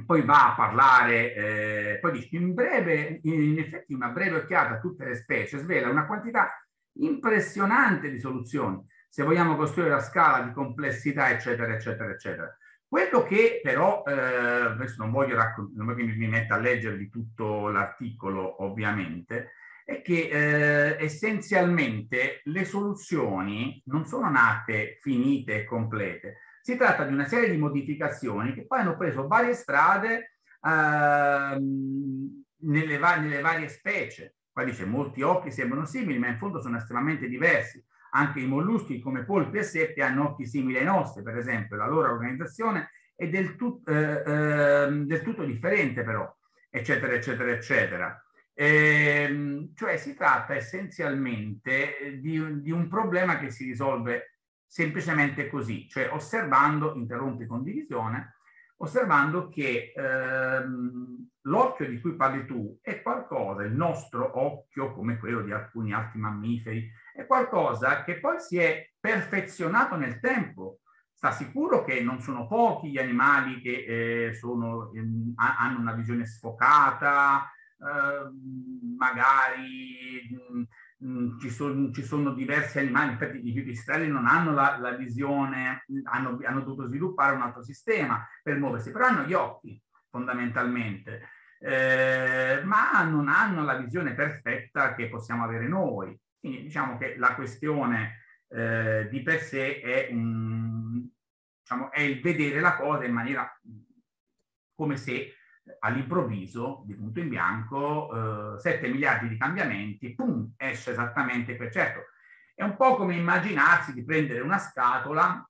poi va a parlare, eh, poi dice in breve, in effetti una breve occhiata a tutte le specie svela una quantità impressionante di soluzioni, se vogliamo costruire la scala di complessità, eccetera, eccetera, eccetera. Quello che però, eh, adesso non voglio raccontare, non mi metto a leggervi tutto l'articolo ovviamente, è che eh, essenzialmente le soluzioni non sono nate finite e complete, si tratta di una serie di modificazioni che poi hanno preso varie strade ehm, nelle, va nelle varie specie. Qua dice molti occhi sembrano simili, ma in fondo sono estremamente diversi. Anche i molluschi come polpi e seppe hanno occhi simili ai nostri, per esempio, la loro organizzazione è del, tut, eh, eh, del tutto differente però, eccetera, eccetera, eccetera. E, ehm, cioè si tratta essenzialmente di, di, un problema che si risolve semplicemente così, cioè osservando, interrompi condivisione, osservando che ehm, l'occhio di cui parli tu è qualcosa, il nostro occhio, come quello di alcuni altri mammiferi, è qualcosa che poi si è perfezionato nel tempo. Sta sicuro che non sono pochi gli animali che eh, sono, eh, hanno una visione sfocata, eh, magari Mm, ci, son, ci, sono diversi animali, infatti gli pipistrelli non hanno la, la visione, hanno, hanno, dovuto sviluppare un altro sistema per muoversi, però hanno gli occhi fondamentalmente, eh, ma non hanno la visione perfetta che possiamo avere noi. Quindi diciamo che la questione eh, di per sé è, un, diciamo, è il vedere la cosa in maniera come se all'improvviso, di punto in bianco, eh, 7 miliardi di cambiamenti, pum, esce esattamente quel certo. È un po' come immaginarsi di prendere una scatola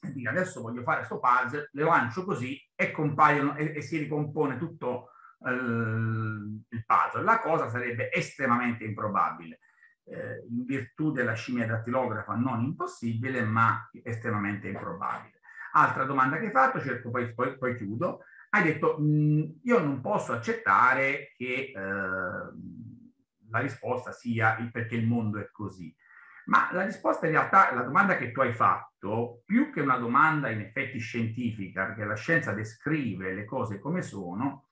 e dire adesso voglio fare questo puzzle, le lancio così e compaiono e, e si ricompone tutto eh, il puzzle. La cosa sarebbe estremamente improbabile. Eh, in virtù della scimmia dattilografa non impossibile, ma estremamente improbabile. Altra domanda che hai fatto, cerco poi, poi, poi chiudo hai detto mm, io non posso accettare che eh, la risposta sia il perché il mondo è così. Ma la risposta in realtà, la domanda che tu hai fatto, più che una domanda in effetti scientifica, perché la scienza descrive le cose come sono,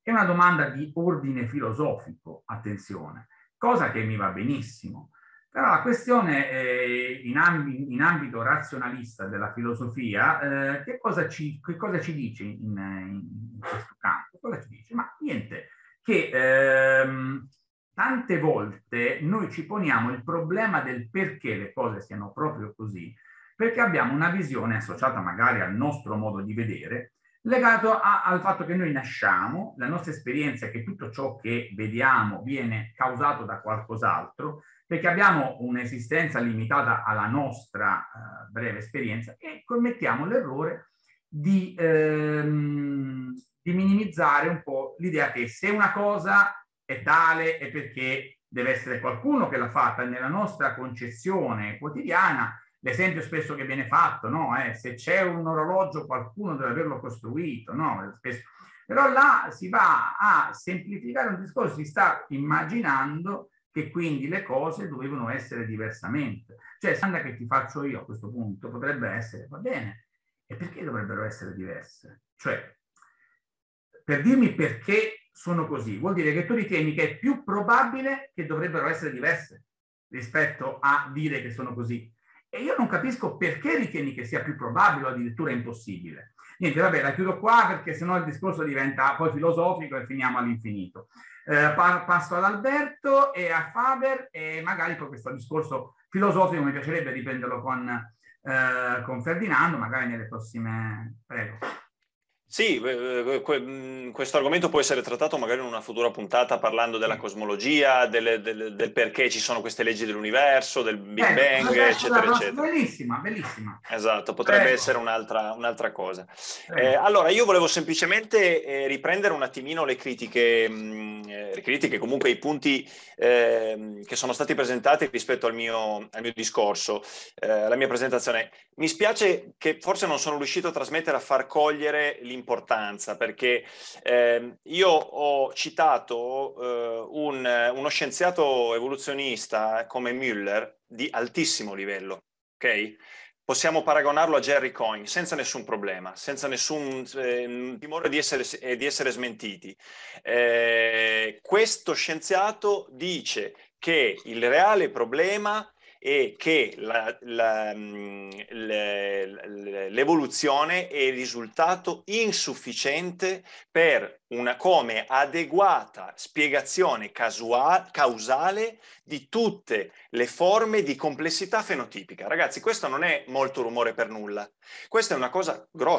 è una domanda di ordine filosofico, attenzione, cosa che mi va benissimo. Però la questione eh, in, ambi, in, ambito razionalista della filosofia, eh, che, cosa ci, che, cosa ci, dice in, in questo campo? Cosa ci dice? Ma niente, che ehm, tante volte noi ci poniamo il problema del perché le cose siano proprio così, perché abbiamo una visione associata magari al nostro modo di vedere, legato a, al fatto che noi nasciamo, la nostra esperienza è che tutto ciò che vediamo viene causato da qualcos'altro, perché abbiamo un'esistenza limitata alla nostra eh, breve esperienza e commettiamo l'errore di, ehm, di minimizzare un po' l'idea che se una cosa è tale è perché deve essere qualcuno che l'ha fatta nella nostra concezione quotidiana. L'esempio spesso che viene fatto, no? Eh, se c'è un orologio qualcuno deve averlo costruito, no? Spesso. Però là si va a semplificare un discorso, si sta immaginando che quindi le cose dovevano essere diversamente. Cioè, Sanda che ti faccio io a questo punto potrebbe essere, va bene, e perché dovrebbero essere diverse? Cioè, per dirmi perché sono così, vuol dire che tu ritieni che è più probabile che dovrebbero essere diverse rispetto a dire che sono così. E io non capisco perché ritieni che sia più probabile o addirittura impossibile. Niente, vabbè, la chiudo qua perché sennò il discorso diventa poi filosofico e finiamo all'infinito. Eh, pa- passo ad Alberto e a Faber e magari poi questo discorso filosofico mi piacerebbe riprenderlo con, eh, con Ferdinando, magari nelle prossime... Prego. Sì, eh, eh, mhmm, questo argomento può essere trattato magari in una futura puntata parlando della cosmologia, delle, del, del, perché ci sono queste leggi dell'universo, del Big eh, Bang, eccetera, eccetera. Bellissima, bellissima. Esatto, potrebbe eh. essere un'altra, un'altra cosa. Eh. allora, io volevo semplicemente eh, riprendere un attimino le critiche, mh, mhmm, le critiche comunque i punti ehm, che sono stati presentati rispetto al mio, al mio discorso, alla mia presentazione. Mi spiace che forse non sono riuscito a trasmettere, a far cogliere l'impegno importanza perché eh, io ho citato eh, un, uno scienziato evoluzionista come Müller di altissimo livello, ok? Possiamo paragonarlo a Jerry Coyne senza nessun problema, senza nessun eh, timore di essere, di essere smentiti. Eh, questo scienziato dice che il reale problema è e che la, la, l'evoluzione è il risultato insufficiente per una come adeguata spiegazione casual, causale di tutte le forme di complessità fenotipica. Ragazzi, questo non è molto rumore per nulla, questa è una cosa grossa.